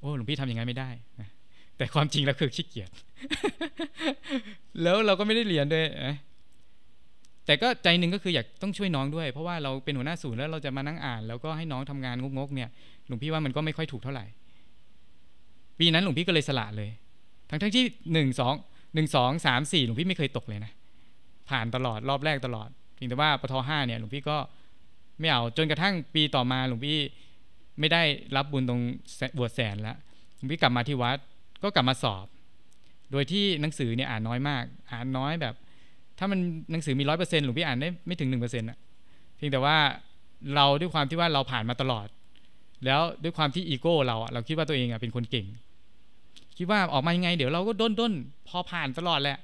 โอ้หลวงพี่ทำอย่างนั้นไม่ได้นะแต่ความจริงแล้วคือขี้เกียจ แล้วเราก็ไม่ได้เรียนด้วยแต่ก็ใจหนึ่งก็คืออยากต้องช่วยน้องด้วยเพราะว่าเราเป็นหัวหน้าศูนย์แล้วเราจะมานั่งอ่าน แล้วก็ให้น้องทำงานงกๆ เนี่ย หลวงพี่ว่ามันก็ไม่ค่อยถูกเท่าไหร่ปีนั้นหลวงพี่ก็เลยสละเลย ทั้งทั้งที่หนึ่งสองหนึ่งสองสามสี่หลวงพี่ไม่เคยตกเลยนะผ่านตลอดรอบแรกตลอดเพียงแต่ว่าปทห้าเนี่ย หลวงพี่ก็ไม่เอาจนกระทั่งปีต่อมาหลวงพี่ไม่ได้รับบุญตรงบวชแสนละหลวงพี่กลับมาที่วัดก็กลับมาสอบ โดยที่หนังสือเนี่ยอ่านน้อยมากอ่านน้อยแบบถ้ามันหนังสือมีร้อยเปอร์เซ็นต์หลวงพี่อ่านได้ไม่ถึงหนึ่งเปอร์เซ็นต์อ่ะเพียงแต่ว่าเราด้วยความที่ว่าเราผ่านมาตลอด แล้วด้วยความที่อีโก้เราอ่ะเราคิดว่าตัวเองอ่ะเป็นคนเก่ง คิดว่าออกมายังไง เดี๋ยวเราก็ด้นด้นพอผ่านตลอดแหละ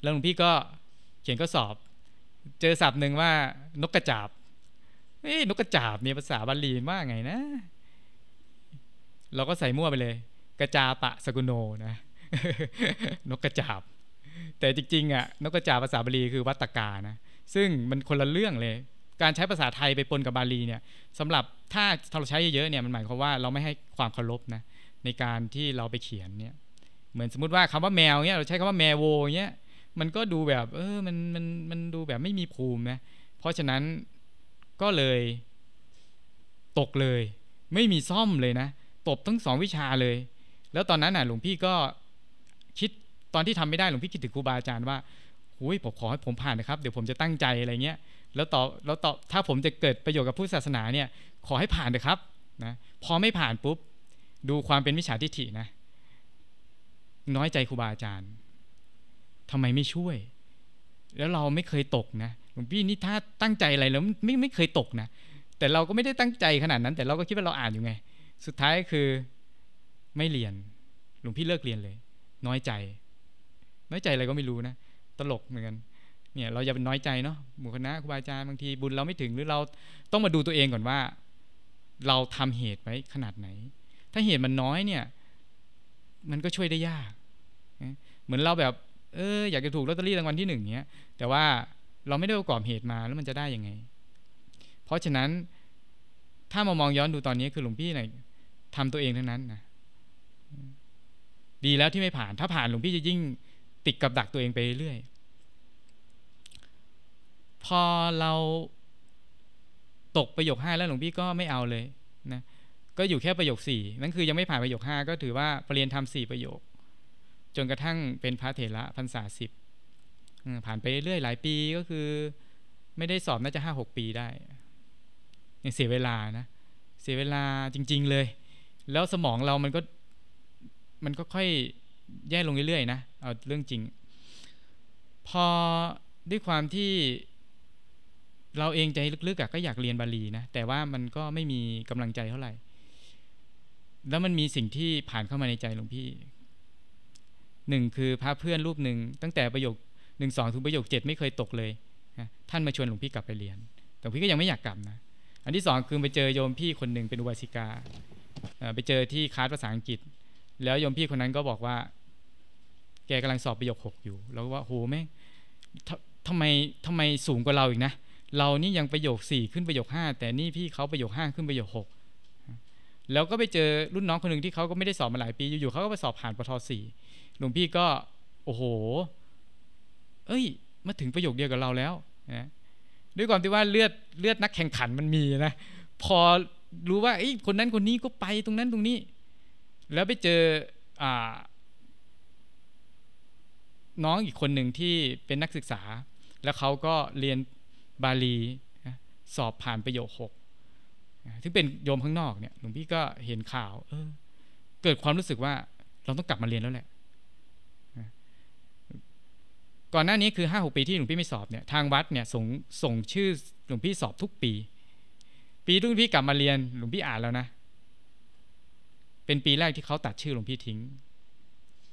แล้วหลวงพี่ก็เขียนก็สอบ เจอศัพท์หนึ่งว่านกกระจาบเอ้นกกระจาบเนี่ยภาษาบาลีว่าไงนะ เราก็ใส่มั่วไปเลย กระจาปะสกุโนนะนกกระจาบแต่จริงๆอ่ะนกกระจาภาษาบาลีคือวัตกานะซึ่งมันคนละเรื่องเลย การใช้ภาษาไทยไปปนกับบาลีเนี่ยสำหรับถ้าเราใช้เยอะๆเนี่ยมันหมายความว่าเราไม่ให้ความเคารพนะในการที่เราไปเขียนเนี่ยเหมือนสมมติว่าคำว่าแมวเนี่ยเราใช้คำว่าแมวโวเนี่ยมันก็ดูแบบเออมันมันมันดูแบบไม่มีภูมินะเพราะฉะนั้นก็เลยตกเลย ไม่มีซ่อมเลยนะตบทั้งสองวิชาเลย แล้วตอนนั้นน่ะหลวงพี่ก็ตอนที่ทำไม่ได้หลวงพี่คิดถึงครูบาอาจารย์ว่าหุยผมขอให้ผมผ่านนะครับเดี๋ยวผมจะตั้งใจอะไรเงี้ย แล้วต่อแล้วต่อถ้าผมจะเกิดประโยชน์กับผู้ศาสนาเนี่ย ขอให้ผ่านนะครับนะพอไม่ผ่านปุ๊บ ดูความเป็นมิจฉาทิฏฐินะ น้อยใจครูบาอาจารย์ทำไมไม่ช่วย แล้วเราไม่เคยตกนะ หลวงพี่นี่ถ้าตั้งใจอะไรแล้วไม่ไม่เคยตกนะ แต่เราก็ไม่ได้ตั้งใจขนาดนั้น แต่เราก็คิดว่าเราอ่านอยู่ไงสุดท้ายคือไม่เรียนหลวงพี่เลิกเรียนเลย น้อยใจน้อยใจอะไรก็ไม่รู้นะ ตลกเหมือนกัน เนี่ย เราอย่าเป็นน้อยใจเนาะหมู่คณะครูบาอาจารย์ บางทีบุญเราไม่ถึงหรือเราต้องมาดูตัวเองก่อนว่า เราทำเหตุไว้ขนาดไหน ถ้าเหตุมันน้อยเนี่ย มันก็ช่วยได้ยาก เหมือนเราแบบ เอออยากจะถูกลอตเตอรี่รางวัลที่หนึ่งเนี้ยแต่ว่าเราไม่ได้ประกอบเหตุมาแล้วมันจะได้ยังไง เพราะฉะนั้น ถ้ามามองย้อนดูตอนนี้คือหลวงพี่หนทำทำตัวเองทั้งนั้นนะ ดีแล้วที่ไม่ผ่าน ถ้าผ่านหลวงพี่จะยิ่งติดกับดักตัวเองไปเรื่อย พอเราตกประโยคห้าแล้วหลวงพี่ก็ไม่เอาเลยนะ ก็อยู่แค่ประโยคสี่นั่นคือยังไม่ผ่านประโยคห้าก็ถือว่าปรรียนทำสี่ประโยค จนกระทั่งเป็นพระเถระพรรษาสิบ ผ่านไปเรื่อยหลายปีก็คือ ไม่ได้สอบน่าจะห้าหกปีได้ เสียเวลานะ เสียเวลาจริง ๆเลย แล้วสมองเรามันก็มันก็ค่อยแย่ลงเรื่อยๆนะเอาเรื่องจริง พอด้วยความที่ เราเองใจลึกๆก็อยากเรียนบาลีนะ แต่ว่ามันก็ไม่มีกำลังใจเท่าไหร่ แล้วมันมีสิ่งที่ผ่านเข้ามาในใจหลวงพี่หนึ่งคือพระเพื่อนรูปหนึ่งตั้งแต่ประโยคหนึ่งสองถึงประโยคเจ็ดไม่เคยตกเลยนะท่านมาชวนหลวงพี่กลับไปเรียน แต่พี่ก็ยังไม่อยากกลับนะ อันที่สองคือไปเจอโยมพี่คนหนึ่งเป็นอุบาสิกาไปเจอที่คาสภาษาอังกฤษ แล้วโยมพี่คนนั้นก็บอกว่าแกกำลังสอบประโยคหกอยู่ แล้วว่าโหแม่งทำไมทำไมสูงกว่าเราอีกนะ เรานี่ยังประโยคสี่ขึ้นประโยคห้าแต่นี่พี่เขาประโยคห้าขึ้นประโยคหกแล้วก็ไปเจอรุ่นน้องคนหนึ่งที่เขาก็ไม่ได้สอบมาหลายปีอยู่ๆเขาก็ไปสอบผ่านปทสี่หลวงพี่ก็โอ้โหเอ้ยมาถึงประโยคเดียวกับเราแล้วนะด้วยความที่ว่าเลือดเลือดนักแข่งขันมันมีนะพอรู้ว่าไอ้คนนั้นคนนี้ก็ไปตรงนั้นตรงนี้ แล้วไปเจออ่าน้องอีกคนหนึ่งที่เป็นนักศึกษา แล้วเขาก็เรียนบาลี สอบผ่านประโยคหกถึงเป็นโยมข้างนอกเนี่ย หลวงพี่ก็เห็นข่าว เออ เกิดความรู้สึกว่าเราต้องกลับมาเรียนแล้วแหละ ก่อนหน้านี้คือห้าหกปีที่หลวงพี่ไม่สอบเนี่ยทางวัดเนี่ย ส่งส่งชื่อหลวงพี่สอบทุกปี ปีที่หลวงพี่กลับมาเรียน หลวงพี่อ่านแล้วนะเป็นปีแรกที่เขาตัดชื่อ หลวงพี่ทิ้ง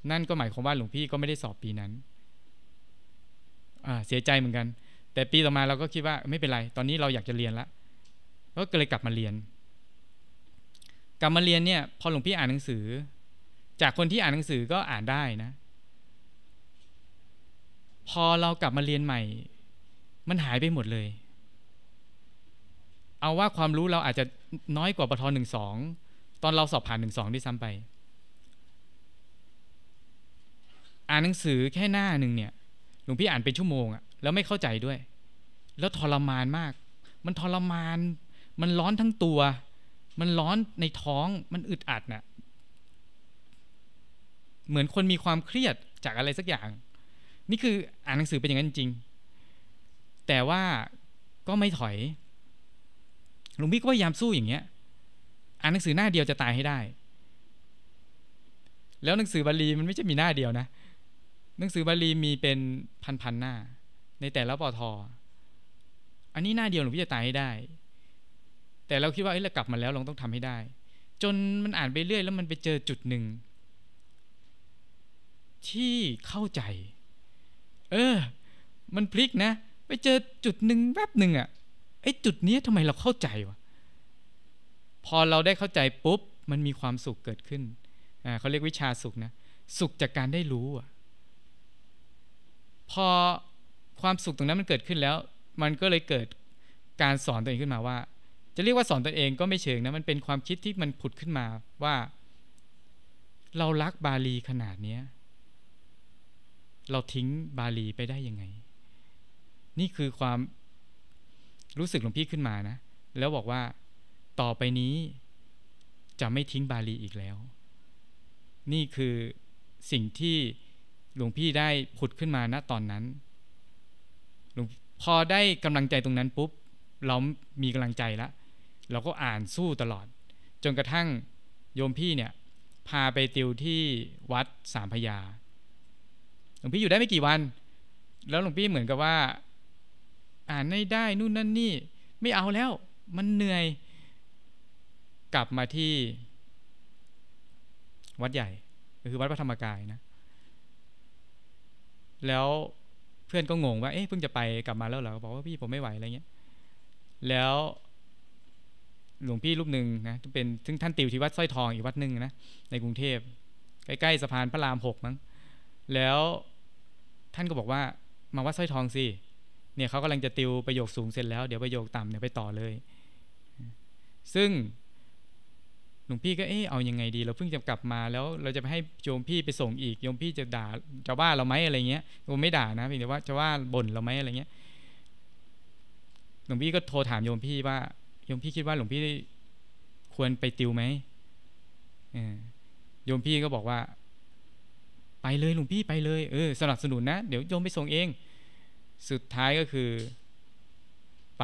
นั่นก็หมายความว่าหลวงพี่ก็ไม่ได้สอบปีนั้น เสียใจเหมือนกัน แต่ปีต่อมาเราก็คิดว่าไม่เป็นไร ตอนนี้เราอยากจะเรียนละ ก็เลยกลับมาเรียน กลับมาเรียนเนี่ยพอหลวงพี่อ่านหนังสือ จากคนที่อ่านหนังสือก็อ่านได้นะ พอเรากลับมาเรียนใหม่ มันหายไปหมดเลย เอาว่าความรู้เราอาจจะน้อยกว่าปทหนึ่งสอง ตอนเราสอบผ่านหนึ่งสองด้วยซ้ำไปอ่านหนังสือแค่หน้าหนึ่งเนี่ยหลวงพี่อ่านเป็นชั่วโมงอะแล้วไม่เข้าใจด้วย แล้วทรมานมาก มันทรมาน มันร้อนทั้งตัว มันร้อนในท้อง มันอึดอัดนะ่ะ เหมือนคนมีความเครียดจากอะไรสักอย่าง นี่คืออ่านหนังสือเป็นอย่างนั้นจริง แต่ว่าก็ไม่ถอย หลวงพี่ก็พยายามสู้อย่างเงี้ย อ่านหนังสือหน้าเดียวจะตายให้ได้ แล้วหนังสือบาลีมันไม่ใช่มีหน้าเดียวนะหนังสือบาลีมีเป็นพันๆหน้า ในแต่ละปอทอ อันนี้หน้าเดียวหลวงพี่จะตายให้ได้ แต่เราคิดว่าเอ้ยเรากลับมาแล้วเราต้องทำให้ได้ จนมันอ่านไปเรื่อย แล้วมันไปเจอจุดหนึ่งที่เข้าใจ เออ มันพลิกนะ ไปเจอจุดหนึ่งแวบหนึ่งอะ่ะไอ้ จุดนี้ทำไมเราเข้าใจวะ พอเราได้เข้าใจปุ๊บ มันมีความสุขเกิดขึ้นอ่าเขาเรียกวิชาสุขนะ สุขจากการได้รู้อ่ะพอความสุขตรงนั้นมันเกิดขึ้นแล้ว มันก็เลยเกิดการสอนตัวเองขึ้นมาว่า จะเรียกว่า สอนตัวเองก็ไม่ เชิงนะมันเป็นความคิดที่มันผุดขึ้นมาว่า เรารักบาลีขนาด เนี้ย เราทิ้งบาลีไปได้ ยังไง นี่คือความรู้สึกหลวงพี่ขึ้นมานะ แล้วบอกว่าต่อไปนี้จะไม่ทิ้งบาลีอีกแล้ว นี่คือสิ่งที่หลวงพี่ได้ผุดขึ้นมาณตอนนั้นหลวงพอได้กำลังใจตรงนั้นปุ๊บ เรามีกำลังใจละ เราก็อ่านสู้ตลอด จนกระทั่งโยมพี่เนี่ย พาไปติวที่วัดสามพยาหลวงพี่อยู่ได้ไม่กี่วัน แล้วหลวงพี่เหมือนกับว่าอ่านไม่ได้นู่นนั่นนี่ไม่เอาแล้ว มันเหนื่อย กลับมาที่ วัดใหญ่ คือวัดพระธรรมกายนะแล้วเพื่อนก็งงว่า เอ๊ะ เพิ่งจะไปกลับมาแล้วเหรอบอกว่าพี่ผมไม่ไหวอะไรเงี้ย แล้วหลวงพี่รูปหนึ่งนะเป็นซึ่งท่านติวที่วัดสร้อยทองอีกวัดหนึ่งนะ ในกรุงเทพใกล้ๆสะพานพระรามหกมั้ง แล้วท่านก็บอกว่ามาวัดสร้อยทองสิ เนี่ยเขากำลังจะติวประโยคสูงเสร็จแล้วเดี๋ยวประโยคต่ำเนี่ยไปต่อเลย ซึ่งลวงพี่ก็เออเอายังไงดี เราเพิ่งจะกลับมาแล้วเราจะไปให้โยมพี่ไปส่งอีกโยมพี่จะด่าจะว่าเราไหมอะไรเงี้ยโยมไม่ด่านะเพียงแต่ว่าจะว่าบ่นเราไหมอะไรเงี้ยหลวงพี่ก็โทรถามโยมพี่ว่าโยมพี่คิดว่าหลวงพี่ควรไปติวไหมโยมพี่ก็บอกว่า ไปเลยหลวงพี่ไปเลยเออสนับสนุนนะ เดี๋ยวโยมไปส่งเอง สุดท้ายก็คือไป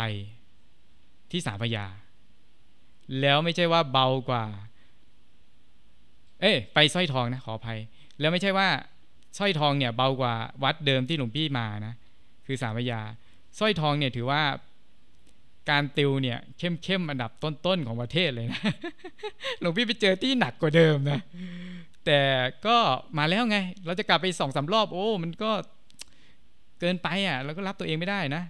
ที่สามพยาแล้วไม่ใช่ว่าเบากว่า เอ้ไปสร้อยทองนะขออภัย แล้วไม่ใช่ว่าสร้อยทองเนี่ยเบากว่าวัดเดิมที่หลวงพี่มานะ คือสามยาสร้อยทองเนี่ยถือว่าการติวเนี่ยเข้มเข้มอันดับต้นๆของประเทศเลยนะ หลวงพี่ไปเจอที่หนักกว่าเดิมนะ แต่ก็มาแล้วไง เราจะกลับไปสองสารอบ โอ้ มันก็เกินไปอ่ะ เราก็รับตัวเองไม่ได้นะ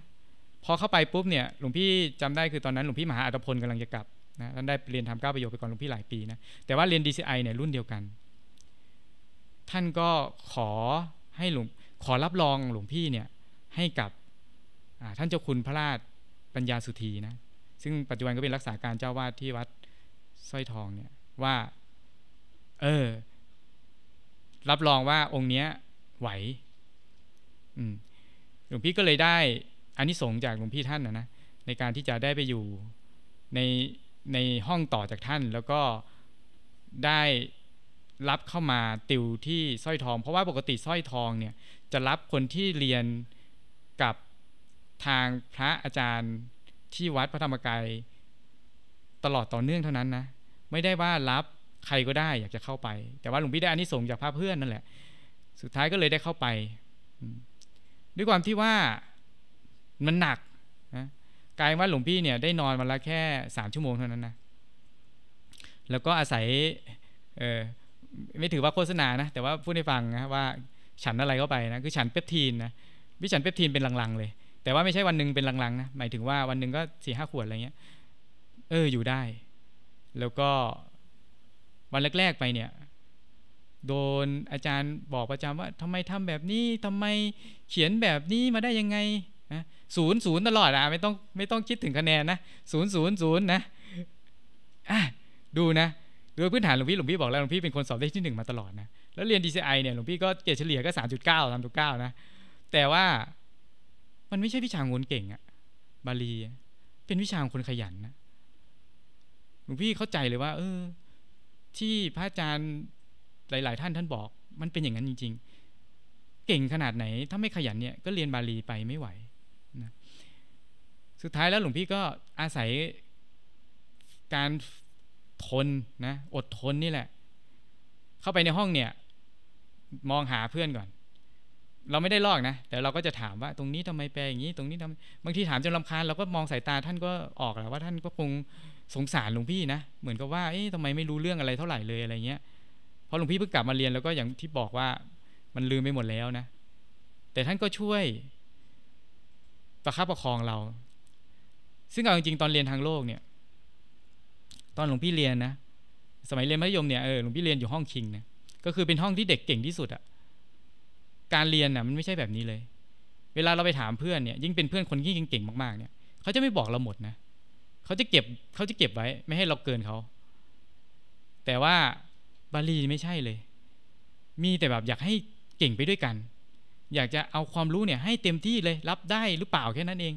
พอเข้าไปปุ๊บเนี่ย หลวงพี่จำได้คือตอนนั้นหลวงพี่มหาอัตพลกำลังจะกลับนะท่านได้เรียนทำเก้าประโยคไปก่อนหลวงพี่หลายปีนะ แต่ว่าเรียน DCI เนี่ยรุ่นเดียวกัน ท่านก็ขอให้หลวงขอรับรองหลวงพี่เนี่ยให้กับท่านเจ้าคุณพระราชปัญญาสุธีนะ ซึ่งปัจจุบันก็เป็นรักษาการเจ้าวาดที่วัดสร้อยทองเนี่ยว่า เออรับรองว่าองค์เนี้ย ไหว หลวงพี่ก็เลยได้อานิสงส์จากหลวงพี่ท่านนะนะในการที่จะได้ไปอยู่ในในห้องต่อจากท่านแล้วก็ได้รับเข้ามาติวที่สร้อยทอง เพราะว่าปกติสร้อยทองเนี่ยจะรับคนที่เรียนกับทางพระอาจารย์ที่วัดพระธรรมกายตลอดต่อเนื่องเท่านั้นนะไม่ได้ว่ารับใครก็ได้อยากจะเข้าไป แต่ว่าหลวงพี่ได้อานิสงส์จากพระเพื่อนนั่นแหละ สุดท้ายก็เลยได้เข้าไปด้วยความที่ว่ามันหนักกลายว่าหลวงพี่เนี่ยได้นอนวันละแค่สามชั่วโมงเท่านั้นนะ แล้วก็อาศัยเออไม่ถือว่าโฆษณานะแต่ว่าพูดให้ฟังนะว่าฉันอะไรเข้าไปนะคือฉันเปปทีนนะพี่ฉันเปปทีนเป็นลังๆเลย แต่ว่าไม่ใช่วันหนึ่งเป็นลังๆนะหมายถึงว่าวันหนึ่งก็สี่ห้าขวดอะไรเงี้ยเอออยู่ได้ แล้วก็วันแรกๆไปเนี่ยโดนอาจารย์บอกประจำว่าทำไมทำแบบนี้ทำไมเขียนแบบนี้มาได้ยังไงนะศูนย์ศูนย์ตลอดอ่ะไม่ต้องไม่ต้องคิดถึงคะแนนนะศูนย์ศูนย์ศูนย์นะดูนะโดยพื้นฐาน หลวงพี่หลวงพี่บอกแล้วหลวงพี่เป็นคนสอบได้ที่หนึ่งมาตลอดนะแล้วเรียน DCI เนี่ยหลวงพี่ก็เกรดเฉลี่ยก็สามจุดเก้าสามจุดเก้านะ แต่ว่า มันไม่ใช่วิชางนเก่งอะบาลีเป็นวิชาคนขยันนะ หลวงพี่เข้าใจเลยว่า เออ ที่พระอาจารย์หลาย ๆท่านท่านบอก มันเป็นอย่างนั้นจริง ๆ เก่งขนาดไหน ถ้าไม่ขยันเนี่ยก็เรียนบาลีไปไม่ไหวสุดท้ายแล้ว หลวงพี่ก็อาศัยการทนนะ อดทนนี่แหละ เข้าไปในห้องเนี่ย มองหาเพื่อนก่อน เราไม่ได้ลอกนะแต่เราก็จะถามว่า ตรงนี้ทำไมแปลอย่างนี้ ตรงนี้ทำบางทีถามจนลำคาญเราก็มองสายตาท่านก็ออกแล้วว่าท่านก็คงสงสารหลวงพี่นะ เหมือนกับว่าเอ๊ะทำไมไม่รู้เรื่องอะไรเท่าไหร่เลย อะไรเงี้ยพอหลวงพี่เพิ่งกลับมาเรียนแล้วก็อย่างที่บอกว่ามันลืมไปหมดแล้วนะแต่ท่านก็ช่วย ประคับประคองเราซึ่งเอาจริงๆ ตอนเรียนทางโลกเนี่ย ตอนหลวงพี่เรียนนะ สมัยเรียนมัธยมเนี่ย เออ หลวงพี่เรียนอยู่ห้องคิงนะก็คือเป็นห้องที่เด็กเก่งที่สุดอะการเรียนน่ะมันไม่ใช่แบบนี้เลย เวลาเราไปถามเพื่อนเนี่ย ยิ่งเป็นเพื่อนคนที่เก่งๆ มากๆ เนี่ย เขาจะไม่บอกเราหมดนะ เขาจะเก็บ เขาจะเก็บไว้ ไม่ให้เราเกินเขา แต่ว่าบาลีไม่ใช่เลย มีแต่แบบอยากให้เก่งไปด้วยกัน อยากจะเอาความรู้เนี่ย ให้เต็มที่เลยรับได้หรือเปล่าแค่นั้นเอง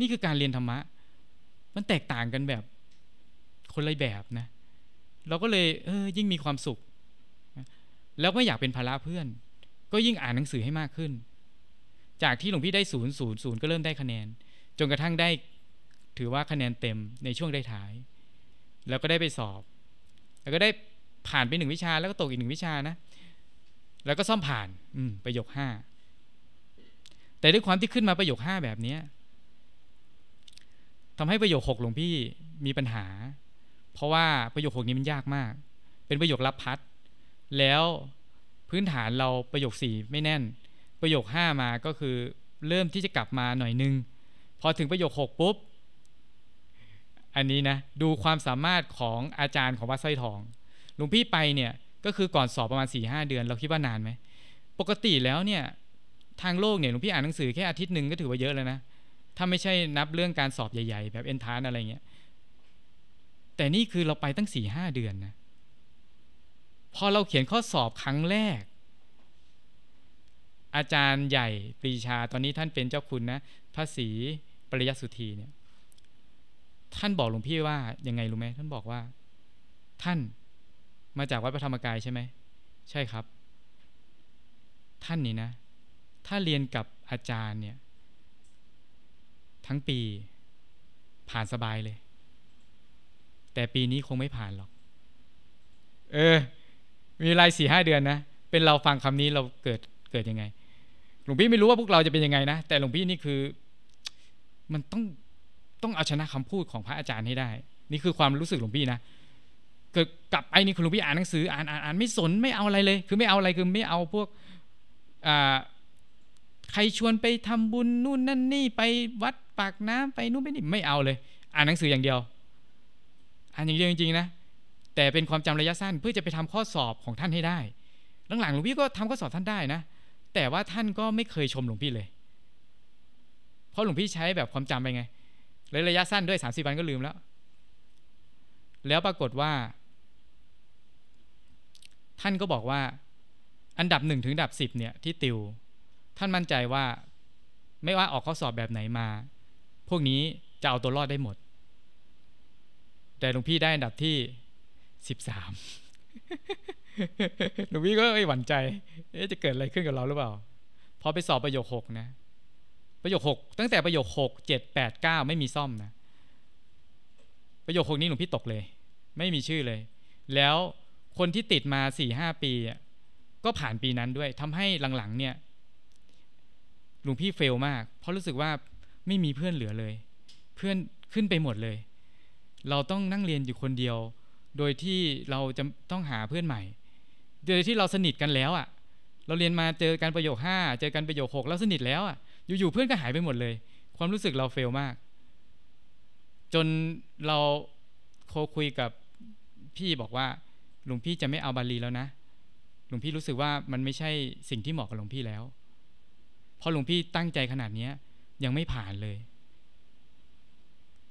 นี่คือการเรียนธรรมะ มันแตกต่างกันแบบคนละแบบนะ เราก็เลย เออยิ่งมีความสุข แล้วไม่อยากเป็นภาระเพื่อน ก็ยิ่งอ่านหนังสือให้มากขึ้น จากที่หลวงพี่ได้ศูนย์ศูนย์ศูนย์ก็เริ่มได้คะแนน จนกระทั่งได้ถือว่าคะแนนเต็มในช่วงได้ถ่าย แล้วก็ได้ไปสอบ แล้วก็ได้ผ่านไปหนึ่งวิชา แล้วก็ตกอีกหนึ่งวิชานะ แล้วก็ซ่อมผ่าน อืม ประโยคห้า แต่ด้วยความที่ขึ้นมาประโยคห้าแบบเนี้ยทำให้ประโยคหกหลวงพี่มีปัญหา เพราะว่าประโยคหกนี้มันยากมาก เป็นประโยครับพัดแล้วพื้นฐานเราประโยคสี่ไม่แน่น ประโยคห้ามาก็คือเริ่มที่จะกลับมาหน่อยนึง พอถึงประโยคหกปุ๊บ อันนี้นะ ดูความสามารถของอาจารย์ของวัดสร้อยทอง หลวงพี่ไปเนี่ยก็คือก่อนสอบประมาณ4ี่หเดือนเราคิดว่านานไหมปกติแล้วเนี่ยทางโลกเนี่ยหลวงพี่อ่านหนังสือแค่อาทิตย์หนึ่งก็ถือว่าเยอะแล้วนะถ้าไม่ใช่นับเรื่องการสอบใหญ่ ๆ แบบเอนทานอะไรเงี้ย แต่นี่คือเราไปตั้งสี่ห้าเดือนนะ พอเราเขียนข้อสอบครั้งแรก อาจารย์ใหญ่ ปรีชาตอนนี้ท่านเป็นเจ้าคุณนะพระศรีปริยสุธีเนี่ย ท่านบอกหลวงพี่ว่ายังไงรู้ไหม ท่านบอกว่า ท่านมาจากวัดพระธรรมกายใช่ไหม ใช่ครับ ท่านนี่นะ ถ้าเรียนกับอาจารย์เนี่ยทั้งปีผ่านสบายเลย แต่ปีนี้คงไม่ผ่านหรอก เออ มีรายสี่ห้าเดือน นะเป็นเราฟังคำนี้เราเกิดเกิดยังไงหลวงพี่ไม่รู้ว่าพวกเราจะเป็นยังไง นะ แต่หลวงพี่นี่คือ มันต้องต้องเอาชนะคำพูดของพระอาจารย์ให้ได้ นี่คือความรู้สึกหลวงพี่นะเกิดกลับไปนี่คุณหลวงพี่อ่านหนังสืออ่านอ่านอ่านไม่สนไม่เอาอะไรเลย คือไม่เอาอะไรคือไม่เอาพวก อ่าใคร ชวนไปทำบุญนู่นนั่น นี่ไปวัดปากน้ำ ไปนู่นไปนี่ไม่เอาเลย อ่านหนังสืออย่างเดียวอ่านอย่างเดียวจริง ๆ นะ แต่เป็นความ จำระยะสั้นเพื่อจะไป ทำ ข้อสอบของท่านให้ได้ หลังๆหลวงพี่ก็ทำข้อสอบท่านได้นะแต่ว่าท่านก็ไม่เคยชมหลวงพี่เลย เพราะหลวงพี่ใช้แบบความจำไปไงเลยระยะสั้นด้วยสามสี่วันก็ลืมแล้ว แล้วปรากฏว่า ท่านก็บอกว่า อันดับหนึ่งถึงอันดับสิบเนี่ย ที่ติวท่านมั่นใจว่า ไม่ว่าออกข้อสอบแบบไหนมา พวกนี้ จะเอาตัวรอดได้หมด แต่หลวงพี่ได้อันดับที่สิบสามหลวงพี่ก็หวั่นใจจะเกิดอะไรขึ้นกับเราหรือเปล่า พอไปสอบประโยคหกนะประโยคหกตั้งแต่ประโยคหกเจ็ดแปดเก้าไม่มีซ่อมนะประโยคหกนี้หลวงพี่ตกเลย ไม่มีชื่อเลย แล้วคนที่ติดมาสี่ห้าปีก็ผ่านปีนั้นด้วยทำให้หลังๆเนี่ยหลวงพี่เฟลมาก เพราะรู้สึกว่าไม่มีเพื่อนเหลือเลย เพื่อนขึ้นไปหมดเลย เราต้องนั่งเรียนอยู่คนเดียว โดยที่เราจะต้องหาเพื่อนใหม่ โดยที่เราสนิทกันแล้วอะ่ะ เราเรียนมาเจอกันประโยคาเจอกันประโยคกแล้วสนิทแล้วอะ่ะ อยู่ๆเพื่อนก็หายไปหมดเลย ความรู้สึกเราเฟลมาก จนเราโคคุยกับพี่บอกว่าหลวงพี่จะไม่เอาบาลีแล้วนะหลวงพี่รู้สึกว่ามันไม่ใช่สิ่งที่เหมาะกับหลวงพี่แล้วราะหลวงพี่ตั้งใจขนาดเนี้ยยังไม่ผ่านเลย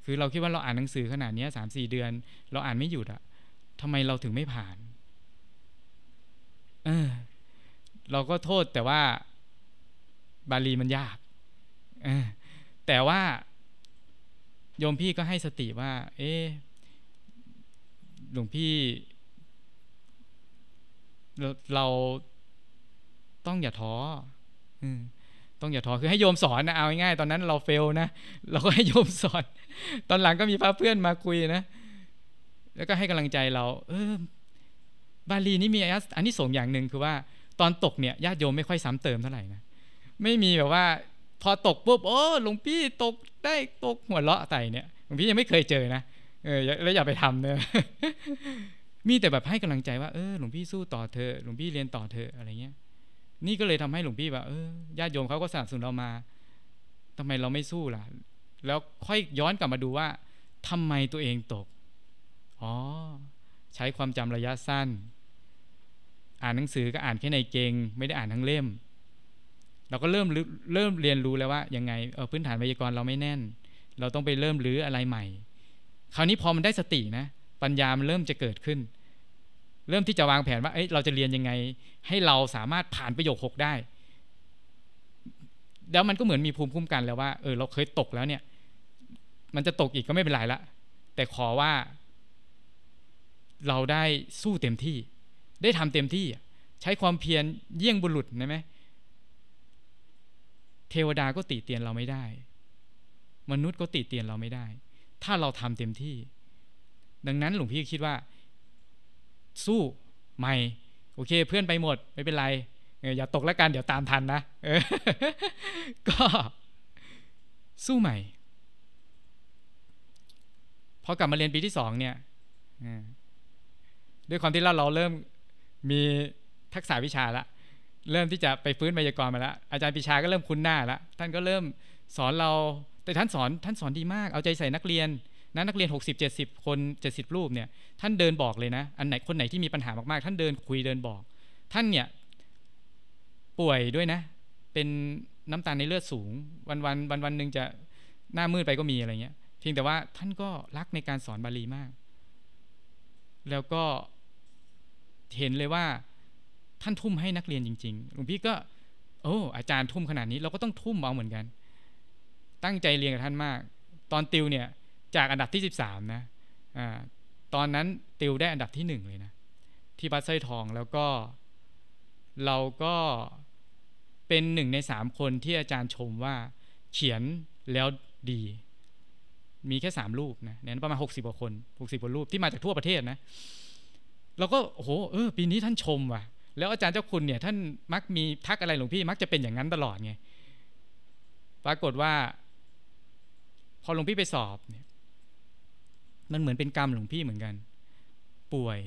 คือเราคิดว่าเราอ่านหนังสือขนาดนี้สามสี่เดือน เราอ่านไม่หยุดอะทำไมเราถึงไม่ผ่าน เออเราก็โทษแต่ว่า บาลีมันยากอแต่ว่า โยมพี่ก็ให้สติว่า เอ๊หลวงพี่ เราต้องอย่าท้อต้องอย่าท้อคือให้โยมสอนนะเอาง่ายๆตอนนั้น เราเฟลนะเราก็ให้โยมสอน ตอนหลังก็มีพระเพื่อนมาคุยนะ แล้วก็ให้กำลังใจเรา เออบาลีนี่มีอันนี้ส่งอย่างหนึ่งคือว่า ตอนตกเนี่ยญาติโยมไม่ค่อยซ้ำเติมเท่าไหร่นะ ไม่มีแบบว่า พอตกปุ๊บโอ้หลวงพี่ตกได้ตกหัวเลาะไตเนี่ยหลวงพี่ยังไม่เคยเจอนะเออแล้วอย่าไปทำเนอะมีแต่แบบให้กำลังใจว่าเออหลวงพี่สู้ต่อเธอหลวงพี่เรียนต่อเธออะไรเงี้ยนี่ก็เลยทำให้หลวงพี่แบบเออญาติโยมเขาก็สนับสนุนเรามา ทำไมเราไม่สู้ล่ะ แล้วค่อยย้อนกลับมาดูว่า ทำไมตัวเองตก อ๋อ ใช้ความจำระยะสั้น อ่านหนังสือก็อ่านแค่ในเกง ไม่ได้อ่านทั้งเล่ม เราก็เริ่มเริ่มเรียนรู้แล้วว่า ยังไง เออพื้นฐานไวยากรณ์เราไม่แน่น เราต้องไปเริ่มรื้ออะไรใหม่ คราวนี้พอมันได้สตินะ ปัญญามันเริ่มจะเกิดขึ้นเริ่มที่จะวางแผนว่าเเราจะเรียนยังไง ให้เราสามารถผ่านประโยคหกได้แล้วมันก็เหมือนมีภูมิคุ้มกันแล้วว่า เออเราเคยตกแล้วเนี่ย มันจะตกอีกก็ไม่เป็นไรละ แต่ขอว่า เราได้สู้เต็มที่ ได้ทำเต็มที่ใช้ความเพียรเยี่ยงบุรุษช่ไหมเทวดาก็ติเตียนเราไม่ได้ มนุษย์ก็ติเตียนเราไม่ได้ ถ้าเราทำเต็มที่ ดังนั้น หลวงพี่คิดว่าสู้ใหม่ โอเค เพื่อนไปหมด ไม่เป็นไร อย่าตกแล้วกันเดี๋ยวตามทันนะก็ สู้ใหม่ พอกลับมาเรียนปีที่สอง เนี่ยด้วยความที่เราเราเริ่มมีทักษะวิชาละ เริ่มที่จะไปฟื้นไวยากรณ์มาแล้วอาจารย์ปีชาก็เริ่มคุ้นหน้าแล้วท่านก็เริ่มสอนเราแต่ท่านสอน ท่านสอนดีมาก เอาใจใส่นักเรียนนะนักเรียน 60 70 คน 70 รูป เนี่ย ท่านเดินบอกเลยนะ อันไหนคนไหนที่มีปัญหามาก ๆ ท่านเดินคุยเดินบอก ท่านเนี่ยป่วยด้วยนะ เป็นน้ำตาลในเลือดสูง วันวันวันวันหนึ่งจะหน้ามืดไปก็มีอะไรเงี้ยเพียงแต่ว่าท่านก็รักในการสอนบาลีมาก แล้วก็เห็นเลยว่า ท่านทุ่มให้นักเรียนจริงๆหลวงพี่ก็โอ้อาจารย์ทุ่มขนาดนี้ เราก็ต้องทุ่มเอาเหมือนกัน ตั้งใจเรียนกับท่านมาก ตอนติวเนี่ยจากอันดับที่13นะ อ่า ตอนนั้นติวได้อันดับที่1เลยนะ ที่บัตไส้ทองแล้วก็เราก็เป็นหนึ่งใน 3 คนที่อาจารย์ชมว่า เขียนแล้วดี มีแค่3รูปนะน้นประมาณ 60กว่าคน60กว่ารูปที่มาจากทั่วประเทศนะ เราก็โอ้โห เออปีนี้ท่านชมว่ะ แล้วอาจารย์เจ้าคุณเนี่ยท่านมักมีทักอะไรหลวงพี่มักจะเป็นอย่างนั้นตลอดไง ปรากฏว่า พอหลวงพี่ไปสอบเนี่ยมันเหมือนเป็นกรรมหลวงพี่เหมือนกัน ป่วย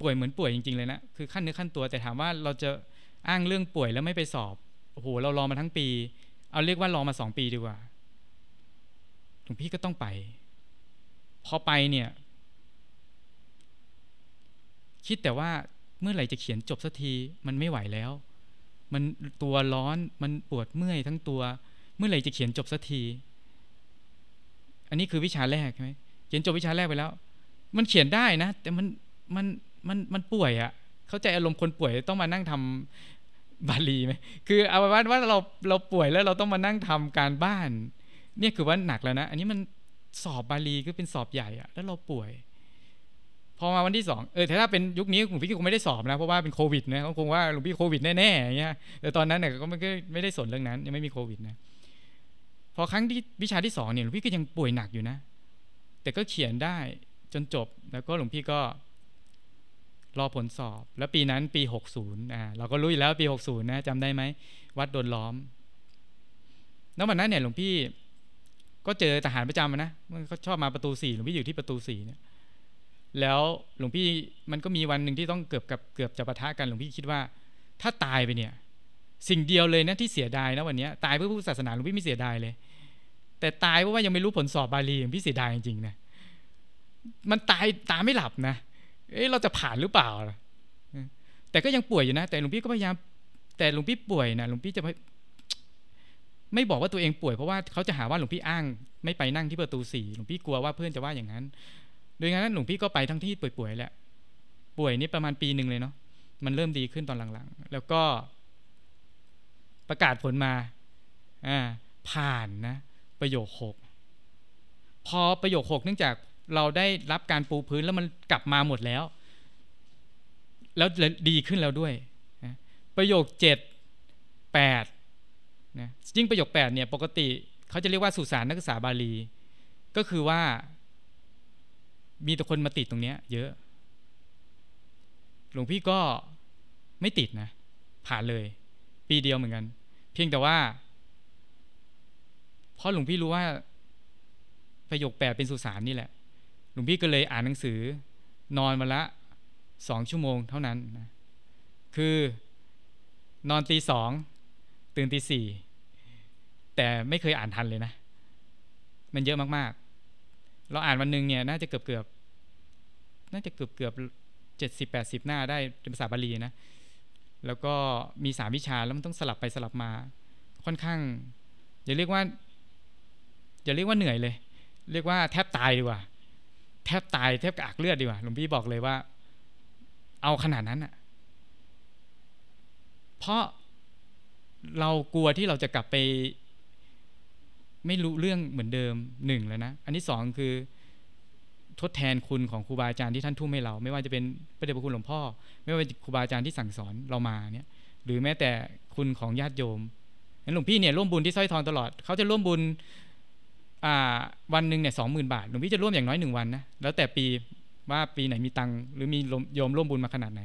ป่วยเหมือนป่วย จริงๆ เลยนะ คือ ขั้นเนื้อขั้นตัวแต่ถามว่าเราจะอ้างเรื่องป่วยแล้วไม่ไปสอบโอ้โหเรารอมาทั้งปี เอาเรียกว่ารอมาสองปีดีกว่าหลวงพี่ก็ต้องไป พอไปเนี่ย คิดแต่ว่าเมื่อไหร่จะเขียนจบสักที มันไม่ไหวแล้ว มันตัวร้อนมันปวดเมื่อยทั้งตัว เมื่อไหร่จะเขียนจบสักทีอันนี้คือวิชาแรกใช่ไหมเขียนจบวิชาแรกไปแล้ว มันเขียนได้นะ แต่มัน มัน มัน มันป่วยอะ่ะ เข้าใจอารมณ์คนป่วยต้องมานั่งทำบาลีไหมคือเอาไว้ว่าเราเราป่วยแล้วเราต้องมานั่งทำการบ้าน เนี่ยคือว่าหนักแล้วนะ อันนี้มันสอบบาลีก็เป็นสอบใหญ่อะแล้วเราป่วย พอมาวันที่สองเออถ้าเป็นยุคนี้หลวงพี่คงไม่ได้สอบนะเพราะว่าเป็นโควิดนะเขาคงว่าหลวงพี่โควิดแน่ๆอย่างเงี้ยแต่ตอนนั้นเนี่ยก็ไม่ได้สนเรื่องนั้น ยังไม่มีโควิดนะพอครั้งที่วิชาที่สองเนี่ยหลวงพี่ก็ยังป่วยหนักอยู่นะแต่ก็เขียนได้จนจบแล้วก็หลวงพี่ก็ รอผลสอบแล้วปีนั้น ปี60อ่าเราก็รู้อยู่แล้วปี60นะจำได้ไหมวัดโดนล้อมแล้ววันนั้นเนี่ยหลวงพี่ก็เจอทหารประจำนะมันเขาชอบมาประตูสี่หลวงพี่อยู่ที่ประตูสี่เนี่ยแล้วหลวงพี่มันก็มีวันหนึ่งที่ต้องเกือบกับเกือบจะปะทะกันหลวงพี่คิดว่า ถ้าตายไปเนี่ยสิ่งเดียวเลยนะที่เสียดายนะวันนี้ตายเพื่อผู้ศาสนาหลวงพี่ไม่เสียดายเลย แต่ตายเพราะว่ายังไม่รู้ผลสอบบาลีอย่างพี่เสียดายจริงๆนะมันตายตาไม่หลับนะเอะเราจะผ่านหรือเปล่าแต่ก็ยังป่วยอยู่นะ แต่หลวงพี่ก็พยายามแต่หลวงพี่ป่วยนะหลวงพี่จะไม่บอกว่าตัวเองป่วยเพราะว่าเขาจะหาว่าหลวงพี่อ้าง ไม่ไปนั่งที่ประตูสี่หลวงพี่กลัวว่าเพื่อนจะว่าอย่างนั้น โดยงั้นหลวงพี่ก็ไปทั้งที่ป่วยๆแหละป่วยนี่ประมาณปีหนึ่งเลยเนาะมันเริ่มดีขึ้นตอนหลัง ๆ แล้วก็ประกาศผลมาอ่าผ่านนะ ประโยคหก พอประโยคหกเนื่องจากเราได้รับการปูพื้นแล้วมันกลับมาหมดแล้ว แล้วดีขึ้นแล้วด้วยนะประโยคเจ็ดแปดนะยิ่งประโยคแปดเนี่ยปกติ เขาจะเรียกว่าสุสานนักศึกษาบาลี ก็คือว่า มีแต่คนมาติดตรงเนี้ย เยอะ หลวงพี่ก็ไม่ติดนะ ผ่านเลยปีเดียวเหมือนกัน เพียงแต่ว่า เพราะหลวงพี่รู้ว่าประโยคแปลเป็นสุสานนี่แหละ หลวงพี่ก็เลยอ่านหนังสือ นอนมาละสองชั่วโมงเท่านั้นนะคือนอนตีสองตื่นตีสี่แต่ไม่เคยอ่านทันเลยนะ มันเยอะมากๆ เราอ่านวันหนึ่งเนี่ยน่าจะเกือบเกือบน่าจะเกือบเกือบเจ็ดสิบแปดสิบหน้าได้เป็นภาษาบาลีนะแล้วก็มีสามวิชา แล้วมันต้องสลับไปสลับมา ค่อนข้างอย่าเรียกว่าอย่าเรียกว่าเหนื่อยเลย เรียกว่าแทบตายดีกว่า แทบตายแทบกระอักเลือดดีกว่าหลวงพี่บอกเลยว่าเอาขนาดนั้นอะเพราะเรากลัวที่เราจะกลับไปไม่รู้เรื่องเหมือนเดิมหนึ่งแล้วนะ อันที่สองคือทดแทนคุณของครูบาอาจารย์ที่ท่านทุ่มให้เราไม่ว่าจะเป็นพระเดชพระคุณหลวงพ่อ ไม่ว่าครูบาอาจารย์ที่สั่งสอนเรามาเนี่ย หรือแม้แต่คุณของญาติโยมนั้นหลวงพี่เนี่ยร่วมบุญที่สร้อยทองตลอด เขาจะร่วมบุญวันหนึ่งเนี่ยสองหมื่นบาทหลวงพี่จะร่วมอย่างน้อยหนึ่งวันนะแล้วแต่ปีว่าปีไหนมีตังหรือมีโยมร่วมบุญมาขนาดไหน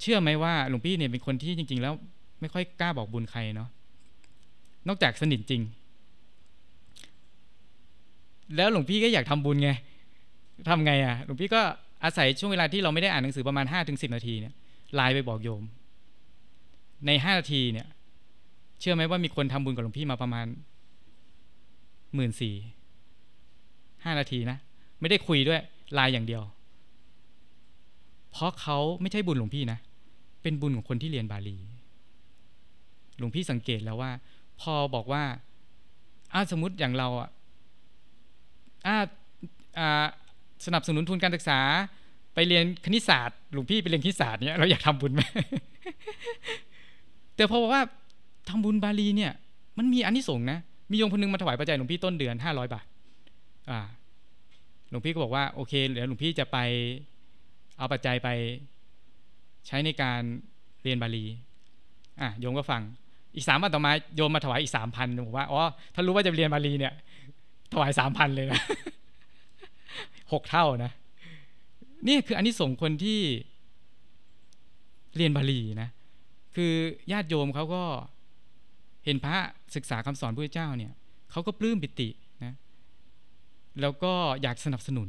เชื่อไหมว่าหลวงพี่เนี่ยเป็นคนที่จริง ๆ แล้วไม่ค่อยกล้าบอกบุญใครเนาะนอกจากสนิทจริงแล้วหลวงพี่ก็อยากทำบุญไง ทำไงอ่ะ หลวงพี่ก็อาศัยช่วงเวลาที่เราไม่ได้อ่านหนังสือประมาณห้าถึงสิบนาทีเนี่ยไลน์ไปบอกโยม ในห้านาทีเนี่ย เชื่อไหมว่ามีคนทำบุญกับหลวงพี่มาประมาณหมื่นสี่ห้านาทีนะ ไม่ได้คุยด้วยไลน์อย่างเดียว เพราะเขาไม่ใช่บุญหลวงพี่นะ เป็นบุญของคนที่เรียนบาลี หลวงพี่สังเกตแล้วว่า พอบอกว่าอาสมมติอย่างเราอ่ะสนับสนุนทุนการศึกษาไปเรียนคณิตศาสตร์ หลวงพี่ไปเรียนคณิตศาสตร์เนี่ยเราอยากทำบุญไหมแต่พอบอกว่าทำบุญบาลีเนี่ย มันมีอันที่ส่งนะมีโยมคนนึงมาถวายปัจจัยหลวงพี่ต้นเดือนห้าร้อยบาทอ่าหลวงพี่ก็บอกว่าโอเคเดี๋ยวหลวงพี่จะไปเอาปัจจัยไปใช้ในการเรียนบาลีอ่ะโยมก็ฟัง อีกสามวันต่อมาโยมมาถวายอีกสามพันผมว่าอ๋อถ้ารู้ว่าจะเรียนบาลีเนี่ยถวายสามพันเลย นะหกเท่านะ นี่คือ อันนี้ส่งคนที่ เรียนบาลีนะ คือญาติโยมเขาก็เห็นพระศึกษาคำสอนพระเจ้าเนี่ย เขาก็ปลื้มปิตินะแล้วก็อยากสนับสนุน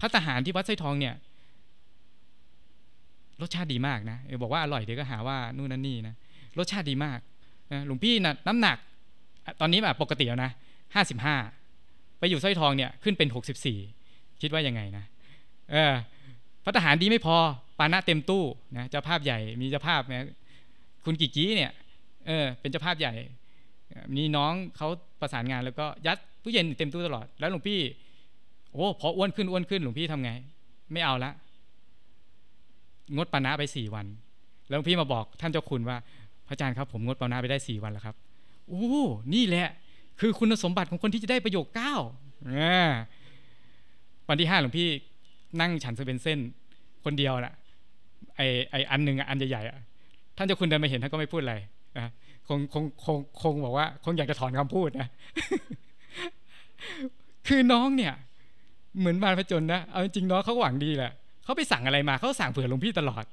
พระทหารที่วัด ไส้ทอง เนี่ย รสชาติดีมาก นะบอกว่า อร่อยเดี๋ยวก็หาว่า นู่นนั่นนี่ นะรสชาติดีมากนะหลวงพี่นะน้ำหนักตอนนี้แบบปกติแล้วนะหห้าสิบ้าไปอยู่สร้อยทองเนี่ย ขึ้นเป็นหกสสิบี่คิดว่ายังไงนะเออพระทหารดีไม่พอปานะเต็มตู้นะเจ้าภาพใหญ่มีเจ้าภาพนะคุณกิกี้เนี่ย เออ เป็นเจ้าภาพใหญ่มีน้องเขาประสานงาน แล้วก็ยัดตู้เย็นเต็มตู้ตลอดแล้วหลวงพี่ โอ้ พออ้วนขึ้นอ้วนขึ้นหลวงพี่ทำไง ไม่เอาละงดปานะไปสี่วัน แล้วหลวงพี่มาบอกท่านเจ้าคุณว่าพระอาจารย์ครับผมงดปานะไปได้สี่วันแล้วครับโอ้นี่แหละคือคุณสมบัติของคนที่จะได้ประโยคเก้าวันที่ห้าหลวงพี่นั่งฉันเสเบนเส้นคนเดียวนะ่ะไอไออันหนึ่งอันใหญ่ๆอ่ะ ท่านเจ้าคุณเดินมาเห็นท่านก็ไม่พูดอะไรนะคงคงคงคงบอกว่าคงอยากจะถอนคำพูดนะคือน้องเนี่ย เหมือนมารพจนนะเอาจริงน้องเขาหวังดีแหละเขาไปสั่งอะไรมาเขาสั่งเผื่อหลวงพี่ตลอด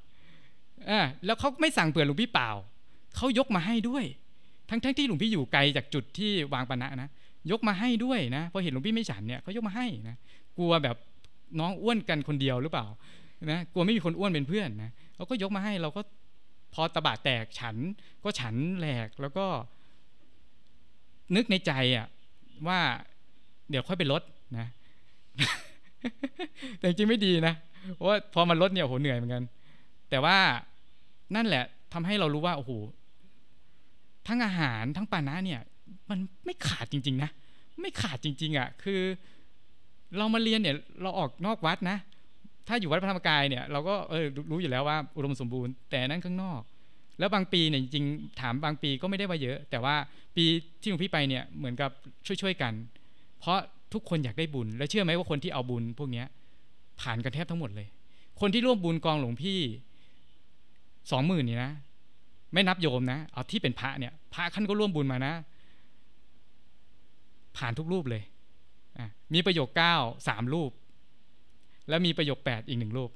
อ่าแล้วเขาไม่สั่งเผื่อหลวงพี่เปล่าเขายกมาให้ด้วยทั้งๆทที่หลวงพี่อยู่ไกลจากจุดที่วางปณะนะ ยกมาให้ด้วยนะพอเห็นหลวงพี่ไม่ฉันเนี่ยเขายกมาให้นะกลัวแบบน้องอ้วนกันคนเดียวหรือเปล่านะกลัวไม่มีคนอ้วนเป็นเพื่อนนะเขาก็ยกมาให้เราก็พอตะบาแตกฉัน ก็ฉันแหลกแล้วก็ นึกในใจอะว่า เดี๋ยวค่อยไปลดนะ แต่จริงไม่ดีนะ เพราะพอมันลดเนี่ยโหเหนื่อยเหมือนกันแต่ว่านั่นแหละทำให้เรารู้ว่าโอ้โหทั้งอาหารทั้งปานะเนี่ยมันไม่ขาดจริง ๆ นะไม่ขาดจริง ๆอะ่ะคือเรามาเรียนเนี่ยเราออกนอกวัดนะ ถ้าอยู่วัดพระธรรมกายเนี่ยเราก็เออรู้อยู่แล้วว่าอุดมสมบูรณ์แต่นั่นข้างนอก แล้วบางปีเนี่ยจริงถามบางปีก็ไม่ได้ว่าเยอะ แต่ว่าปีที่หลวงพี่ไปเนี่ยเหมือนกับช่วยๆกัน เพราะทุกคนอยากได้บุญและเชื่อไหมว่าคนที่เอาบุญ พวกนี้ผ่านกันแทบทั้งหมดเลยคนที่ร่วมบุญกองหลวงพี่สองหมื่นนี่นะไม่นับโยมนะ เอาที่เป็นพระเนี่ย พระขั้นก็ร่วมบุญมานะ ผ่านทุกรูปเลย มีประโยคเก้าสามรูป แล้วมีประโยคแปดอีกหนึ่งรูป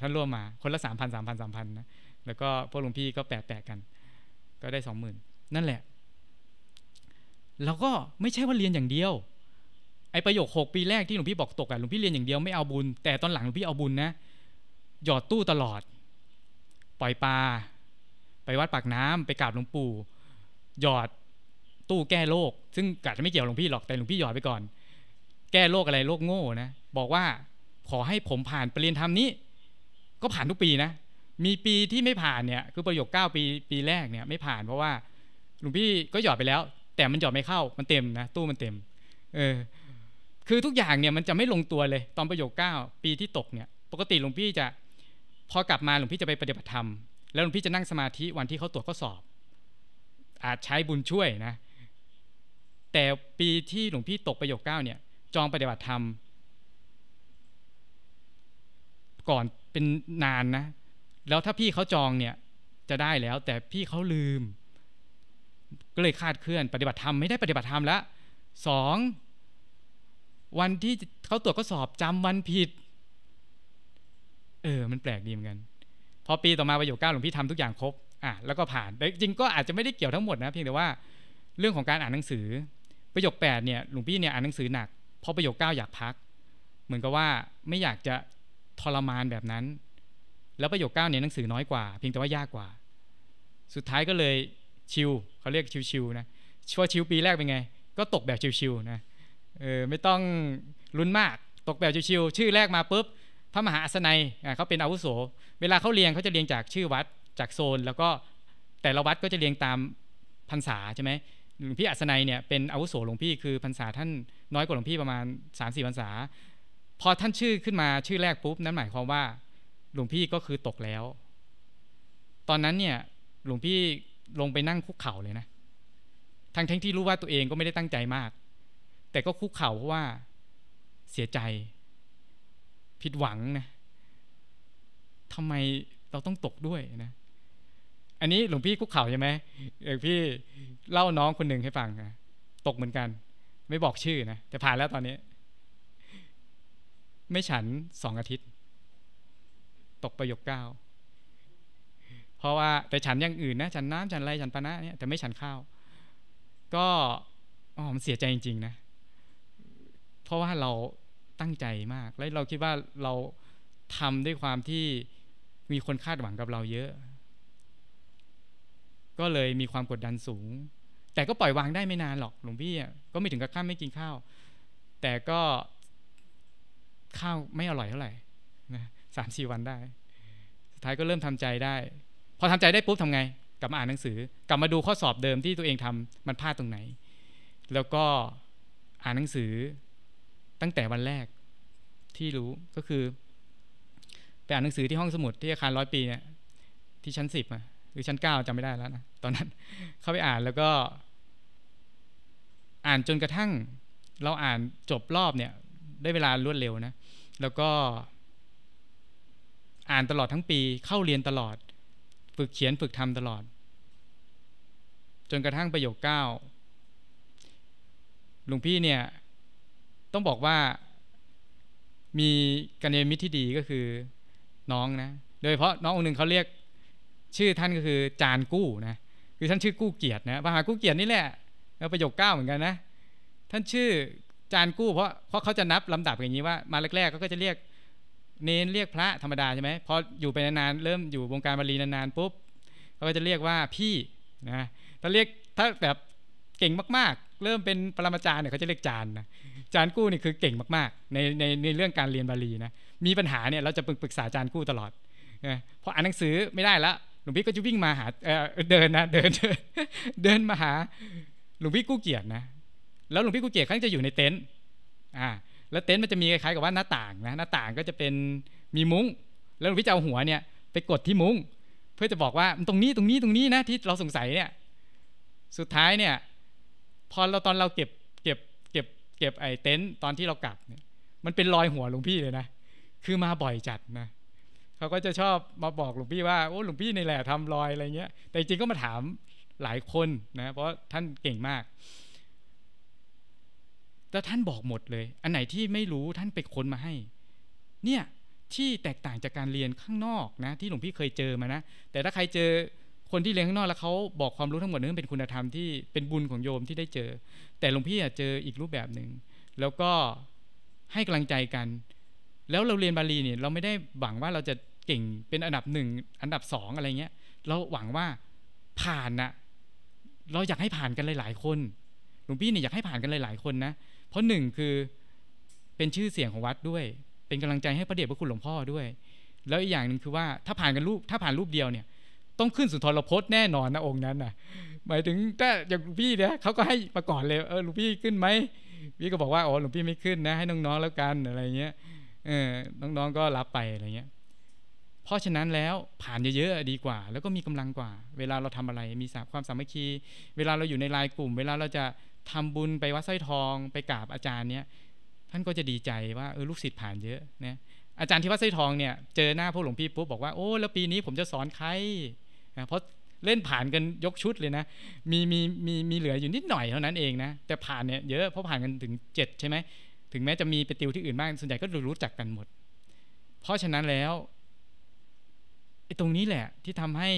ท่านร่วมมา คนละสามพันสามพันสามพันนะ แล้วก็พวกหลวงพี่ก็แปดแปดกัน ก็ได้สองหมื่นนั่นแหละ แล้วก็ไม่ใช่ว่าเรียนอย่างเดียว ไอประโยคหกปีแรกที่หลวงพี่บอกตกอะหลวงพี่เรียนอย่างเดียว ไม่เอาบุญ แต่ตอนหลังหลวงพี่เอาบุญนะ หยอดตู้ตลอด ปล่อยปลาไปวัดปากน้ำไปกราบหลวงปู่ หยอดตู้แก้โรคซึ่งกาจะไม่เกี่ยวหลวงพี่หรอกแต่หลวงพี่หยอดไปก่อน แก้โรคอะไรโรคโง่นะ บอกว่าขอให้ผมผ่านปรริญญาธรรมนี้ ก็ผ่านทุกปีนะมีปีที่ไม่ผ่านเนี่ย คือประโยคเก้าปีปีแรกเนี่ย ไม่ผ่านเพราะว่าหลวงพี่ก็หยอดไปแล้ว แต่มันหยอดไม่เข้ามันเต็มนะตู้มันเต็มเออคือทุกอย่างเนี่ยมันจะไม่ลงตัวเลยตอนประโยคเก้าปีที่ตกเนี่ย ปกติหลวงพี่จะพอกลับมาหลวงพี่จะไปปฏิบัติธรรมแล้วหลวงพี่จะนั่งสมาธิวันที่เขาตรวจข้อสอบ อาจใช้บุญช่วยนะ แต่ปีที่หลวงพี่ตกประโยคเก้าเนี่ย จองปฏิบัติธรรม ก่อนเป็นนานนะ แล้วถ้าพี่เขาจองเนี่ย จะได้แล้วแต่พี่เขาลืมก็เลยคาดเคลื่อน ปฏิบัติธรรมไม่ได้ปฏิบัติธรรมแล้วสองวันที่เขาตรวจก็สอบจำวันผิด เออมันแปลกดีเหมือนกันพอปีต่อมาประโยคเก้าหลวงพี่ทำทุกอย่างครบอ่ะแล้วก็ผ่าน แต่จริงก็อาจจะไม่ได้เกี่ยวทั้งหมดนะ เพียงแต่ว่าเรื่องของการอ่านหนังสือ ประโยคแปดเนี่ย หลวงพี่เนี่ยอ่านหนังสือหนัก พอประโยคเก้าอยากพัก เหมือนกับว่าไม่อยากจะทรมานแบบนั้น แล้วประโยคเก้าเนี่ยหนังสือน้อยกว่า เพียงแต่ว่ายากกว่า สุดท้ายก็เลยชิวเขาเรียกชิวๆนะชัวชิวปีแรกเป็นไง ก็ตกแบบชิวๆนะ เออไม่ต้องลุ้นมาก ตกแบบชิวๆชื่อแรกมาปุ๊บพระมหาอัสนัยเขาเป็นอาวุโส เวลาเขาเรียงเขาจะเรียงจากชื่อวัดจากโซน แล้วก็แต่ละวัดก็จะเรียงตามพรรษาใช่ไหมหลวงพี่อัศนัยเนี่ยเป็นอาวุโสหลวงพี่คือพรรษาท่านน้อยกว่าหลวงพี่ประมาณ3ามสี่พรรษาพอท่านชื่อขึ้นมาชื่อแรกปุ๊บนั้นหมายความว่าหลวงพี่ก็คือตกแล้ว ตอนนั้นเนี่ยหลวงพี่ลงไปนั่งคุกเข่าเลยนะทั้งทั้งที่รู้ว่าตัวเองก็ไม่ได้ตั้งใจมาก แต่ก็คุกเข่าเพราะว่าเสียใจผิดหวังนะ ทำไมเราต้องตกด้วยนะ อันนี้หลวงพี่คุกเข่าใช่ไหมเออพี่เล่าน้องคนหนึ่งให้ฟังนะ ตกเหมือนกัน ไม่บอกชื่อนะแต่ผ่านแล้วตอนนี้ ไม่ฉันสองอาทิตย์ ตกประโยคเก้า เพราะว่า แต่ฉันอย่างอื่นนะ ฉันน้ำ ฉันอะไร ฉันปานะเนี่ย แต่ไม่ฉันข้าว ก็อ๋อมันเสียใจจริงๆนะ เพราะว่าเราตั้งใจมาก และเราคิดว่าเราทำด้วยความที่มีคนคาดหวังกับเราเยอะ ก็เลยมีความกดดันสูง แต่ก็ปล่อยวางได้ไม่นานหรอก หลวงพี่ก็ไม่ถึงกับข้ามไม่กินข้าว แต่ก็ข้าวไม่อร่อยเท่าไหร่นะสามสี่วันได้ สุดท้ายก็เริ่มทำใจได้ พอทำใจได้ปุ๊บทำไง กลับมาอ่านหนังสือ กลับมาดูข้อสอบเดิมที่ตัวเองทำมันพลาดตรงไหน แล้วก็อ่านหนังสือตั้งแต่วันแรกที่รู้ก็คือไปอ่านหนังสือที่ห้องสมุดที่อาคารร้อยปีเนี่ยที่ชั้นสิบอะหรือชั้นเก้าจำไม่ได้แล้วนะ ตอนนั้น เข้าไปอ่านแล้วก็ อ่านจนกระทั่ง เราอ่านจบรอบเนี่ย ได้เวลารวดเร็วนะ แล้วก็ อ่านตลอดทั้งปี เข้าเรียนตลอด ฝึกเขียนฝึกทำตลอด จนกระทั่งประโยคเก้าหลวงพี่เนี่ยต้องบอกว่ามีกันเนมิตรที่ดีก็คือน้องนะ โดยเพราะน้ององค์หนึ่งเขาเรียกชื่อท่านก็คือจานกู้นะ คือท่านชื่อกู้เกียรตินะมหากู้เกียรตินี่แหละแล้วประโยคเก้าเหมือนกันนะ ท่านชื่อจานกู้เพราะเพราะเขาจะนับลำดับอย่างนี้ว่ามาแรกๆก็จะเรียกเน้นเรียกพระธรรมดาใช่ไหมพออยู่ไปนานๆเริ่มอยู่วงการบาลีนานๆปุ๊บเขาก็จะเรียกว่าพี่นะ ถ้าเรียกถ้าแบบเก่งมาก ๆ เริ่มเป็นปรมาจารย์เนี่ยเขาจะเรียกจานนะจานกู้นี่คือเก่งมากๆในในในเรื่องการเรียนบาลีนะมีปัญหาเนี่ยเราจะปรึกษาจานกู้ตลอดเพราะอ่านหนังสือไม่ได้แล้วหลวงพี่ก็จะวิ่งมาหาเดินนะ เดินเดินมาหาหลวงพี่กู้เกียรตินะแล้วหลวงพี่กู้เกียรติครั้งจะอยู่ในเต็นท์อ่าแล้วเต็นท์มันจะมีคล้ายๆ กับว่าหน้าต่างนะหน้าต่างก็จะเป็นมีมุ้งแล้วหลวงพี่จะเอาหัวเนี่ยไปกดที่มุ้งเพื่อจะบอกว่าตรงนี้ตรงนี้ตรงนี้นะที่เราสงสัยเนี่ยสุดท้ายเนี่ย พอเราตอนเราเก็บ็บไอ้เต็นท์ตอนที่เรากลับเนี่ยมันเป็นรอยหัวหลวงพี่เลยนะ คือมาบ่อยจัดนะเขาก็จะชอบมาบอกหลวงพี่ว่าโอ้หลวงพี่นี่แหละทำรอยอะไรเงี้ย แต่จริงก็มาถามหลายคนนะเพราะท่านเก่งมากแล้วท่านบอกหมดเลย อันไหนที่ไม่รู้ท่านไปค้นมาให้ เนี่ยที่แตกต่างจากการเรียนข้างนอกนะ ที่หลวงพี่เคยเจอมานะแต่ถ้าใครเจอคนที่เรียนข้างนอกแล้วเขาบอกความรู้ทั้งหมดนั้นเป็นคุณธรรมที่เป็นบุญของโยมที่ได้เจอ แต่หลวงพี่อเจออีกรูปแบบหนึ่งแล้วก็ให้กำลังใจกัน แล้วเราเรียนบาลีเนี่ยเราไม่ได้หวังว่าเราจะเก่งเป็นอันดับหนึ่งอันดับสองอะไรเงี้ยเราหวังว่าผ่านนะเราอยากให้ผ่านกันหลาย ๆ คนหลวงพี่เนี่ยอยากให้ผ่านกันหลายๆคนนะ เพราะหนึ่งคือเป็นชื่อเสียงของวัดด้วย เป็นกำลังใจให้พระเดชพระคุณหลวงพ่อด้วย แล้วอีกอย่างหนึ่งคือว่าถ้าผ่านกันรูปถ้าผ่านรูปเดียวเนี่ยต้องขึ้นสุนทรพจน์แน่นอนนะองค์นั้นนะหมายถึงถ้าอย่างพี่เนี่ยเขาก็ให้มาก่อนเลยเออหลวงพี่ขึ้นไหมพี่ก็บอกว่าอ๋อหลวงพี่ไม่ขึ้นนะให้น้องๆแล้วกันอะไรเงี้ยเออน้องๆก็รับไปอะไรเงี้ยเพราะฉะนั้นแล้วผ่านเยอะๆดีกว่า แล้วก็มีกำลังกว่า เวลาเราทำอะไรมีสาความสามัคคี เวลาเราอยู่ในรายกลุ่ม เวลาเราจะทำบุญไปวัดสร้อยทอง ไปกราบอาจารย์เนี่ย ท่านก็จะดีใจว่าเออลูกศิษย์ผ่านเยอะนะอาจารย์ที่วัดสร้อยทองเนี่ยเจอหน้าพวกหลวงพี่ปุ๊บบอกว่าโอ้แล้วปีนี้ผมจะสอนใครนะเพราะเล่นผ่านกันยกชุดเลยนะ มีมีมีมีเหลืออยู่นิดหน่อยเท่านั้นเองนะ แต่ผ่านเนี่ยเยอะเพราะผ่านกันถึง7ใช่ไหมถึงแม้จะมี ไปติวที่อื่นบ้างส่วนใหญ่ก็รู้จักกันหมด เพราะฉะนั้นแล้วไอ้ตรงนี้แหละที่ทำให้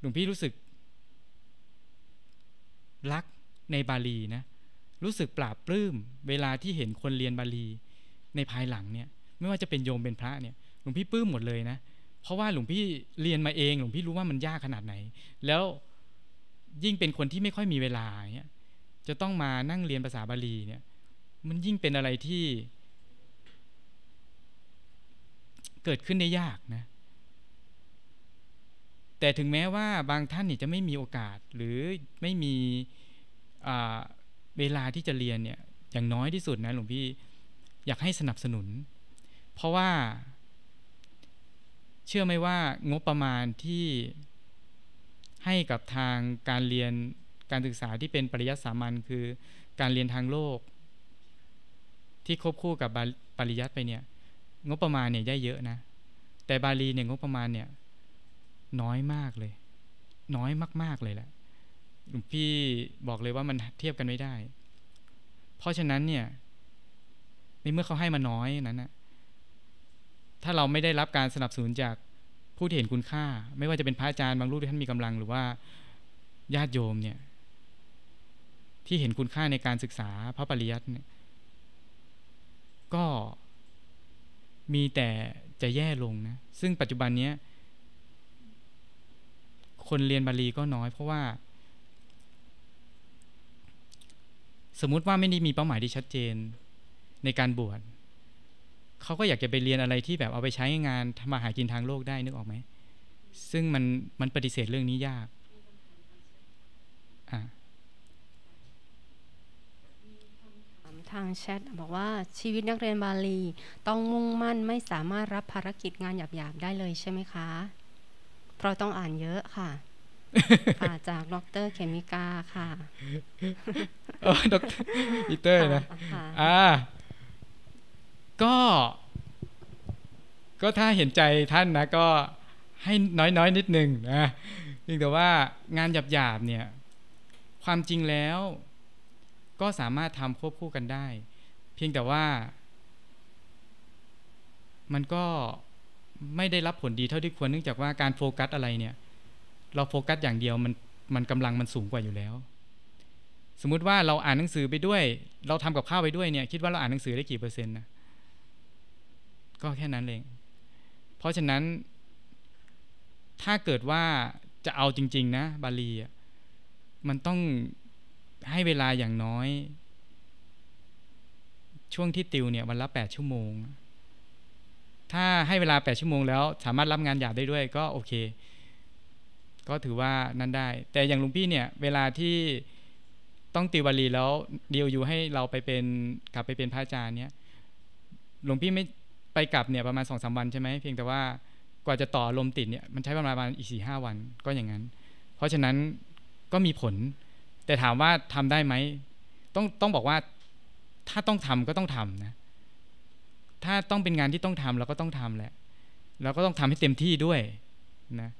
หลวงพี่รู้สึก รักในบาลีนะ รู้สึกปราบปลื้มเวลาที่เห็นคนเรียนบาลี ในภายหลังเนี่ย ไม่ว่าจะเป็นโยมเป็นพระเนี่ย หลวงพี่ปลื้มหมดเลยนะเพราะว่าหลวงพี่เรียนมาเอง หลวงพี่รู้ว่ามันยากขนาดไหน แล้วยิ่งเป็นคนที่ไม่ค่อยมีเวลาเนี่ยจะต้องมานั่งเรียนภาษาบาลีเนี่ย มันยิ่งเป็นอะไรที่ เกิดขึ้นได้ยากนะแต่ถึงแม้ว่าบางท่านนี่จะไม่มีโอกาสหรือไม่มีเวลาที่จะเรียนเนี่ย อย่างน้อยที่สุดนะ หลวงพี่ อยากให้สนับสนุน เพราะว่าเชื่อไหมว่างบประมาณที่ให้กับทางการเรียนการศึกษาที่เป็นปริยัติสามัญคือการเรียนทางโลกที่ควบคู่กับปริยัติไปเนี่ย งบประมาณเนี่ยได้เยอะนะแต่บาลีเนี่ยงบประมาณเนี่ย น้อยมากเลย น้อยมากๆเลยแหละหลวงพี่บอกเลยว่ามันเทียบกันไม่ได้ เพราะฉะนั้นเนี่ยในเมื่อเขาให้มาน้อยนั้นนะถ้าเราไม่ได้รับการสนับสนุนจากผู้ที่เห็นคุณค่า ไม่ว่าจะเป็นพระอาจารย์บางรูปที่ท่านมีกำลังหรือว่า ญาติโยมเนี่ย ที่เห็นคุณค่าในการศึกษา พระปริยัติเนี่ยก็มีแต่จะแย่ลงนะ ซึ่งปัจจุบันเนี้ยคนเรียนบาลีก็น้อยเพราะว่า สมมุติว่าไม่ได้มีเป้าหมายที่ชัดเจนในการบวชเขาก็อยากจะไปเรียนอะไรที่แบบเอาไปใช้งานทำมาหากินทางโลกได้นึกออกไหมซึ่งมันมันปฏิเสธเรื่องนี้ยากอ่าทางแชทบอกว่าชีวิตนักเรียนบาลี ต้องมุ่งมั่นไม่สามารถรับภารกิจงานหยาบๆได้เลยใช่ไหมคะ เพราะต้องอ่านเยอะค่ะค่ะจากดรเคมิกาค่ะดรอีเตอร์นะอ่าก็ ก็ถ้าเห็นใจท่านนะ ก็ให้น้อยๆนนิด นึงนะเพียงแต่ว่างานหยาบๆเนี่ย ความจริงแล้ว ก็สามารถทำควบคู่กันได้ เพียงแต่ว่า มันก็ไม่ได้รับผลดีเท่าที่ควรเนื่องจากว่าการโฟกัสอะไรเนี่ย เราโฟกัส อย่างเดียวมันมันกำลังมันสูงกว่าอยู่แล้ว สมมุติว่าเราอ่านหนังสือไปด้วย เราทำกับข้าวไปด้วยเนี่ยคิดว่าเราอ่านหนังสือได้กี่เปอร์เซ็นต์นะก็แค่นั้นเอง เพราะฉะนั้น ถ้าเกิดว่าจะเอาจริง ๆ นะ บาลีมันต้องให้เวลาอย่างน้อย ช่วงที่ติวเนี่ยวันละแปดชั่วโมง ถ้าให้เวลาแปดชั่วโมงแล้ว สามารถรับงานหยาบได้ด้วยก็โอเค ก็ถือว่านั่นได้ แต่อย่างลุงพี่เนี่ย เวลาที่ต้องติวบาลีแล้วเดียวอยู่ให้เราไปเป็นกลับไปเป็นพระอาจารย์เนี่ยหลวงพี่ไม่ไปกลับเนี่ยประมาณสองสาวันใช่ไหมเพียงแต่ว่ากว่าจะต่อลมติดเนี่ยมันใช้ประมาณอีกสี่ห้าวันก็อย่างนั้น เพราะฉะนั้นก็มีผล แต่ถามว่าทำได้ไหมต้องต้องบอกว่าถ้าต้องทำก็ต้องทำนะ ถ้าต้องเป็นงานที่ต้องทำเราก็ต้องทำแหละเราก็ต้องทำให้เต็มที่ด้วยนะ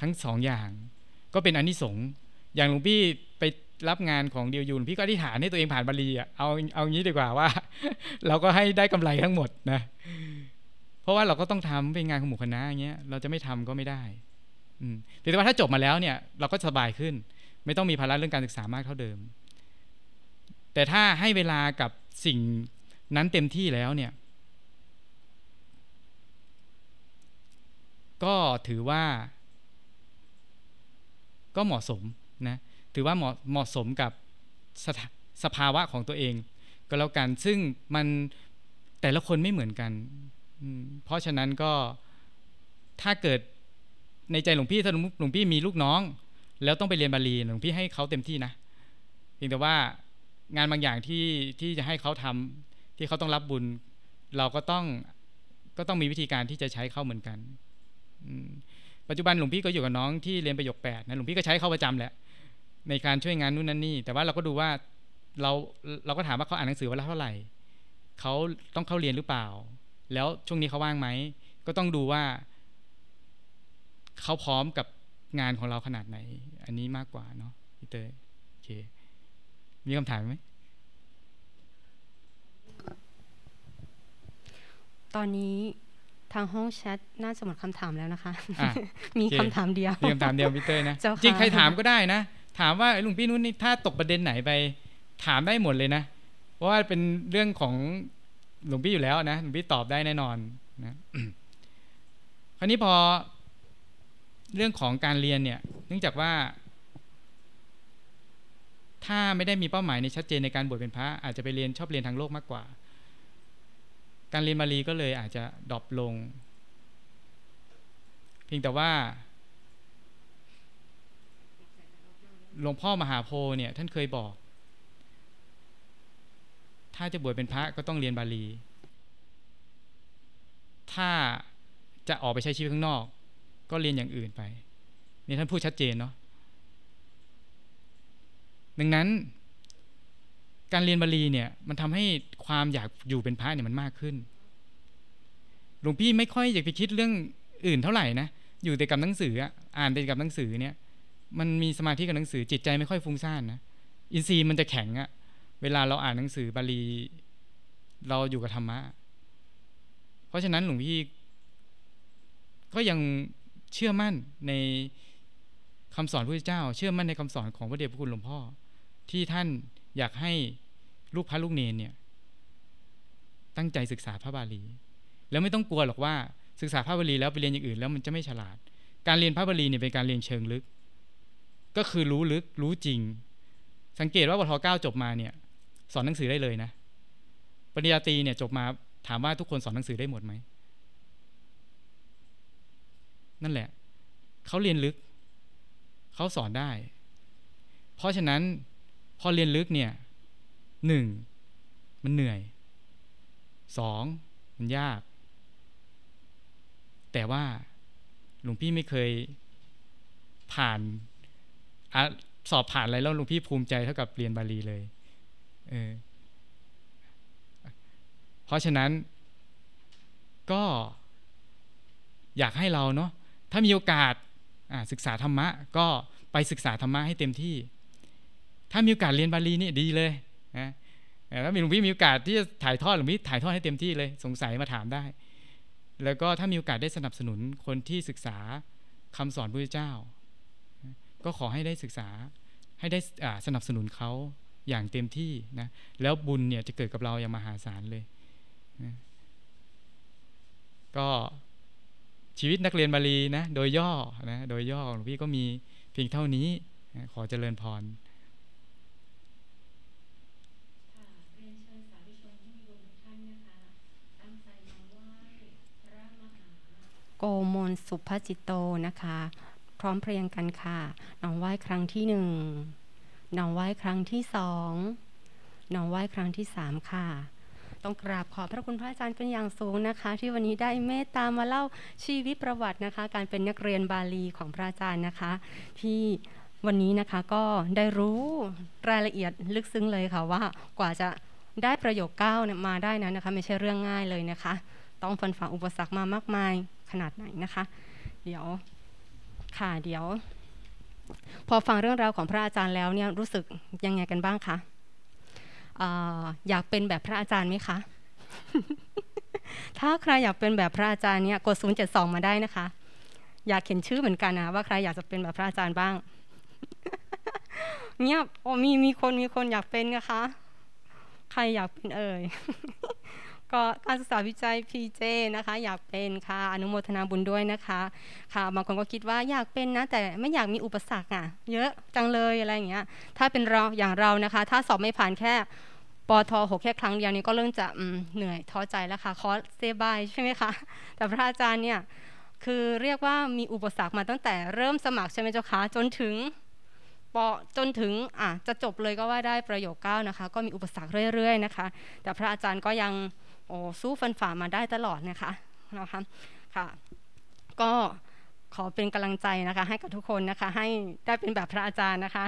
ทั้งสองอย่าง ก็เป็นอนนิสงส์อย่างหลวงพี่ไปรับงานของเดียวยูนพี่ก็อธิษฐานให้ตัวเองผ่านบาลีอ่ะเอาเอางี้ดีกว่าว่า เราก็ให้ได้กำไรทั้งหมดนะราะว่าเราก็ต้องทำเป็นงานของหมู่คณะอย่างเงี้ย เราจะไม่ทำก็ไม่ได้อืมแต่ว่าถ้าจบมาแล้วเนี่ยเราก็สบายขึ้น ไม่ต้องมีภาระเรื่องการศึกษามากเท่าเดิม แต่ถ้าให้เวลากับสิ่งนั้นเต็มที่แล้วเนี่ย ก็ถือว่า ก็เหมาะสมนะ ถือว่าเหมาะเหมาะสมกับสสภาวะของตัวเอง ก็แล้วกัน ซึ่งมันแต่ละคนไม่เหมือนกันเพราะฉะนั้นก็ถ้าเกิดในใจหลวงพี่ถ้าหลวงพี่มีลูกน้อง แล้วต้องไปเรียนบาลีหลวงพี่ให้เขาเต็มที่นะเพียงแต่ว่างานบางอย่างที่ที่จะให้เขาทำที่เขาต้องรับบุญ เราก็ต้องก็ต้องมีวิธีการที่จะใช้เขาเหมือนกันปัจจุบันหลวงพี่ก็อยู่กับน้องที่เรียนประโยคแปดนะหลวงพี่ก็ใช้เขาประจำแหละในการช่วยงานนู่นนั่นนี่แต่ว่าเราก็ดูว่าเราเราก็ถามว่าเขาอ่านหนังสือวันละเท่าไหร่เขาต้องเข้าเรียนหรือเปล่าแล้วช่วงนี้เขาว่างไหม ก็ต้องดูว่า เขาพร้อมกับงานของเราขนาดไหน อันนี้มากกว่าเนาะพี่เตยโอเค มีคำถามไหมตอนนี้ทางห้องแชทน่าจะหมดคำถามแล้วนะคะะมีคำถามเดียวมีคำถามเดียวพี่เตยนะจริงใครถามก็ได้นะ ถามว่าลุงพี่นุ่นนี่ถ้าตกประเด็นไหนไป ถามได้หมดเลยนะเพราะว่าเป็นเรื่องของหลวงพี่อยู่แล้วนะ หลวงพี่ตอบได้แน่นอน นะ คราวนี้พอ เรื่องของการเรียนเนี่ย เนื่องจากว่า ถ้าไม่ได้มีเป้าหมายในชัดเจนในการบวชเป็นพระ อาจจะไปเรียนชอบเรียนทางโลกมากกว่า การเรียนบาลีก็เลยอาจจะดรอปลง เพียงแต่ว่าหลวงพ่อมหาโพเนี่ย ท่านเคยบอกถ้าจะบวชเป็นพระก็ต้องเรียนบาลี ถ้าจะออกไปใช้ชีวิตข้างนอก ก็เรียนอย่างอื่นไป นี่ท่านพูดชัดเจนเนาะ ดังนั้น การเรียนบาลีเนี่ยมันทำให้ความอยากอยู่เป็นพระเนี่ยมันมากขึ้น หลวงพี่ไม่ค่อยอยากไปคิดเรื่องอื่นเท่าไหร่นะ อยู่แต่กับหนังสืออ่านแต่กับหนังสือเนี่ย มันมีสมาธิกับหนังสือจิตใจ ไม่ค่อยฟุ้งซ่านนะ อินทรีย์มันจะแข็งอะเวลาเราอ่านหนังสือบาลี เราอยู่กับธรรมะ เพราะฉะนั้นหลวงพี่ก็ยังเชื่อมั่นในคำสอนพระเจ้าเชื่อมั่นในคำสอนของพระเดชพระคุณหลวงพ่อที่ท่านอยากให้ ลูกพระลูกเนนเนี่ย ตั้งใจศึกษาพระบาลี แล้วไม่ต้องกลัวหรอกว่า ศึกษาพระบาลีแล้วไปเรียนอย่างอื่น แล้วมันจะไม่ฉลาด การเรียนพระบาลีเนี่ยเป็นการเรียนเชิงลึก ก็คือรู้ลึกรู้จริง สังเกตว่าบทเก้าจบมาเนี่ยสอนหนังสือได้เลยนะ ปริญญาตรีเนี่ยจบมาถามว่าทุกคนสอนหนังสือได้หมดไหม นั่นแหละ เขาเรียนลึก เขาสอนได้ เพราะฉะนั้น พอเรียนลึกเนี่ยหนึ่งมันเหนื่อยสองมันยาก แต่ว่าหลวงพี่ไม่เคยผ่านอสอบผ่านอะไรแล้วหลวงพี่ภูมิใจเท่ากับเรียนบาลีเลยเพราะฉะนั้น ก็อยากให้เราเนาะถ้ามีโอกาสศึกษาธรรมะ ก็ไปศึกษาธรรมะให้เต็มที่ ถ้ามีโอกาสเรียนบาลีนี่ดีเลยนะถ้ามีหลวงพี่มีโอกาสที่จะถ่ายทอดหลวงพี่ถ่ายทอดให้เต็มที่เลย สงสัยมาถามได้ แล้วก็ถ้ามีโอกาสได้สนับสนุนคนที่ศึกษาคำสอนพระเจ้า ก็ขอให้ได้ศึกษา ให้ได้สนับสนุนเขาอย่างเต็มที่นะ แล้วบุญเนี่ยจะเกิดกับเราอย่างมหาศาลเลยนะก็ชีวิตนักเรียนบาลีนะโดยย่อนะโดยย่อหลวงพี่ก็มีเพียงเท่านี้นะขอเจริญพรโกมลสุภจิตโต นะคะ พร้อมเพรียงกันค่ะน้องไหว้ครั้งที่หนึ่งน้องไหว้ครั้งที่สองน้องไหว้ครั้งที่สามค่ะ ต้องกราบขอพระคุณพระอาจารย์เป็นอย่างสูงนะคะ ที่วันนี้ได้เมตตามาเล่าชีวิตประวัตินะคะ การเป็นนักเรียนบาลีของพระอาจารย์นะคะ ที่วันนี้นะคะก็ได้รู้รายละเอียดลึกซึ้งเลยค่ะว่า กว่าจะได้ประโยคเก้ามาได้นั้นนะคะ ไม่ใช่เรื่องง่ายเลยนะคะ ต้องฟันฝ่าอุปสรรคมามากมายขนาดไหนนะคะ เดี๋ยวค่ะ เดี๋ยวพอฟังเรื่องราวของพระอาจารย์แล้วเนี่ยรู้สึกยังไงกันบ้างคะอยากเป็นแบบพระอาจารย์ไหมคะถ้าใครอยากเป็นแบบพระอาจารย์เนี่ยกด 072 มาได้นะคะ อยากเขียนชื่อเหมือนกันนะว่าใครอยากจะเป็นแบบพระอาจารย์บ้างเงียบโอ้มีมีคนมีคนอยากเป็นนะคะใครอยากเป็นเอ่ยก็การศึกษาวิจัย PJ นะคะ อยากเป็นค่ะอนุโมทนาบุญด้วยนะคะ ค่ะบางคนก็คิดว่าอยากเป็นนะ แต่ไม่อยากมีอุปสรรคอ่ะเยอะจังเลยอะไรอย่างเงี้ยถ้าเป็นเราอย่างเรานะคะ ถ้าสอบไม่ผ่านแค่ปทหกแค่ครั้งเดียวนี้ก็เริ่มจะเหนื่อยท้อใจแล้วค่ะคอเซบายใช่ไหมคะแต่พระอาจารย์เนี่ยคือเรียกว่ามีอุปสรรคมาตั้งแต่เริ่มสมัครใช่ไหมเจ้าคะจนถึงปจนถึงอ่ะจะจบเลยก็ว่าได้ประโยคเก้านะคะก็มีอุปสรรคเรื่อยๆ นะคะ แต่พระอาจารย์ก็ยังโอ้สู้ฟันฝ่ามาได้ตลอดนะคะนะคะค่ะก็ขอเป็นกำลังใจนะคะ ให้กับทุกคนนะคะ ให้ได้เป็นแบบพระอาจารย์นะคะ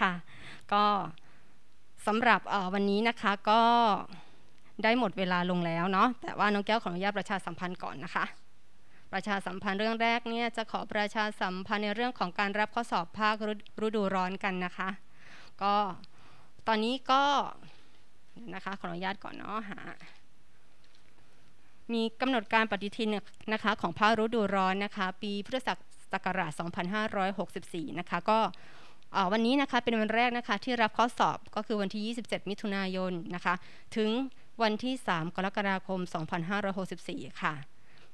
ค่ะก็สำหรับวันนี้นะคะก็ได้หมดเวลาลงแล้วเนาะแต่ว่าน้องแก้วขออนุญาตประชาสัมพันธ์ก่อนนะคะ ประชาสัมพันธ์เรื่องแรกเนี่ยจะขอประชาสัมพันธ์ในเรื่องของการรับข้อสอบภาคฤดูร้อนกันนะคะ ก็ตอนนี้ก็นะคะขออนุญาตก่อนเนาะหามีกำหนดการปฏิทินนะคะของพระฤดูร้อนนะคะ ปีพุทธศักราช 2564 นะคะก็วันนี้นะคะเป็นวันแรกนะคะที่รับข้อสอบก็คือวันที่ 27 มิถุนายนนะคะถึงวันที่ 3 กรกฎาคม 2564 ค่ะ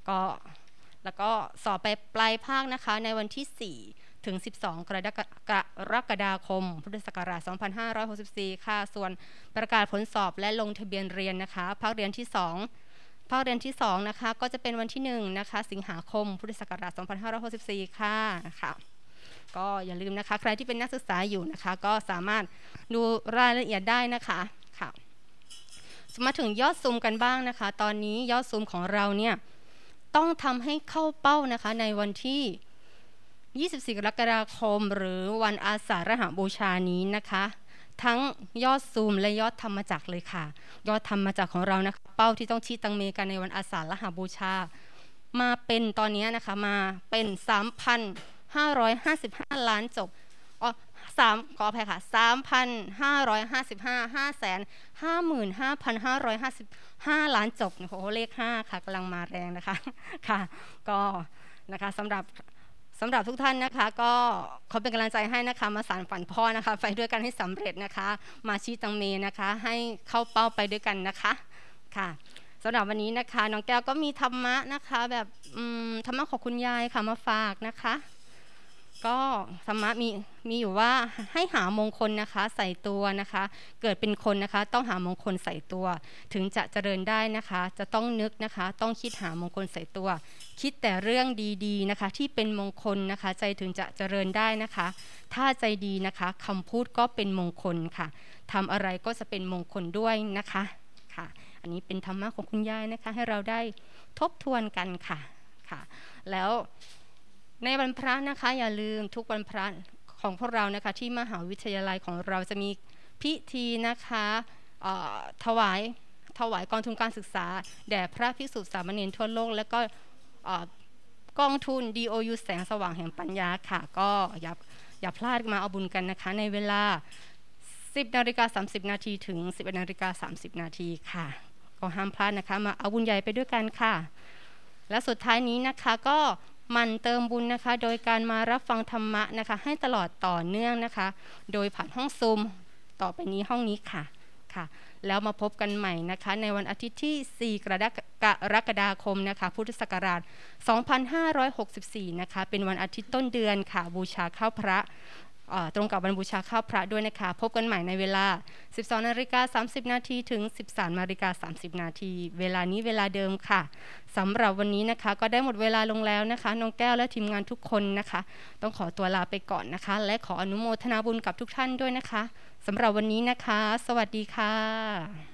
ก็แล้วก็สอบไปปลายภาคนะคะในวันที่ 4ถึง 12 กรกฎาคม พุทธศักราช 2564 ค่ะ ส่วนประกาศผลสอบและลงทะเบียนเรียนนะคะภาคเรียนที่2ภาคเรียนที่ 2 นะคะ ก็จะเป็นวันที่ 1 นะคะ สิงหาคม พุทธศักราช 2564 ค่ะนะคะก็อย่าลืมนะคะ ใครที่เป็นนักศึกษาอยู่นะคะ ก็สามารถดูรายละเอียดได้นะคะ ค่ะ มาถึงยอดซูมกันบ้างนะคะ ตอนนี้ยอดซูมของเราเนี่ย ต้องทำให้เข้าเป้านะคะ ในวันที่24กรกฎาคมหรือวันอาสาฬหบูชานี้นะคะ ทั้งยอดซูมและยอดธรรมจักเลยค่ะ ยอดธรรมจักของเรานะคะเป้าที่ต้องชี้ตังเมกันในวันอาสาฬหบูชามาเป็นตอนนี้นะคะมาเป็น 3,555ล้านจบอ๋อสามขออภัยค่ะสามพันห้าร้อยห้าสิบห้าห้าแสนห้าหมื่นห้าพันห้าร้อยห้าสิบห้าล้านจบโอ้โหเลขห้าค่ะกำลังมาแรงนะคะค่ะ ก็นะคะสำหรับสำหรับทุกท่านนะคะ ก็ขอเป็นกำลังใจให้นะคะมาสารฝันพ่อนะคะไปด้วยกันให้สำเร็จนะคะ มาชี้ตังเมนะคะ ให้เข้าเป้าไปด้วยกันนะคะค่ะสำหรับวันนี้นะคะน้องแก้วก็มีธรรมะนะคะ แบบธรรมะของคุณยายค่ะมาฝากนะคะก็ธรรมะมีมีอยู่ว่าให้หามงคลนะคะใส่ตัวนะคะ เกิดเป็นคนนะคะ ต้องหามงคลใส่ตัว ถึงจะเจริญได้นะคะ จะต้องนึกนะคะต้องคิดหามงคลใส่ตัว คิดแต่เรื่องดี ๆ นะคะ ที่เป็นมงคลนะคะ ใจถึงจะเจริญได้นะคะ ถ้าใจดีนะคะคำพูดก็เป็นมงคลค่ะทำอะไรก็จะเป็นมงคลด้วยนะคะค่ะ อันนี้เป็นธรรมะของคุณยายนะคะ ให้เราได้ทบทวนกันค่ะค่ะ แล้วในวันพระนะคะอย่าลืมทุกวันพระของพวกเรานะคะ ที่มหาวิทยาลัยของเราจะมีพิธีนะคะถวายถวายกองทุนการศึกษาแด่พระภิกษุสามเณรทั่วโลกและก็กองทุน DOU แสงสว่างแห่งปัญญาค่ะ ก็อย่าอย่าพลาดมาเอาบุญกันนะคะ ในเวลา10นาฬิกา30นาทีถึง1 0นาฬิกา30นาทีค่ะก็ห้ามพลาดนะคะมาเอาบุญใหญ่ไปด้วยกันค่ะ และสุดท้ายนี้นะคะก็มันเติมบุญนะคะโดยการมารับฟังธรรมะนะคะให้ตลอดต่อเนื่องนะคะ โดยผ่านห้องซูมต่อไปนี้ห้องนี้ค่ะค่ะ แล้วมาพบกันใหม่นะคะ ในวันอาทิตย์ที่ 4 กรกฎาคมนะคะพุทธศักราช 2564 นะคะเป็นวันอาทิตย์ต้นเดือนค่ะ บูชาข้าวพระตรงกับวันบูชาข้าวพระด้วยนะคะพบกันใหม่ในเวลา 12นาฬิกา 30 นาทีถึง 13นาฬิกา 30 นาทีเวลานี้เวลาเดิมค่ะสำหรับวันนี้นะคะ ก็ได้หมดเวลาลงแล้วนะคะน้องแก้วและทีมงานทุกคนนะคะ ต้องขอตัวลาไปก่อนนะคะ และขออนุโมทนาบุญกับทุกท่านด้วยนะคะสำหรับวันนี้นะคะ สวัสดีค่ะ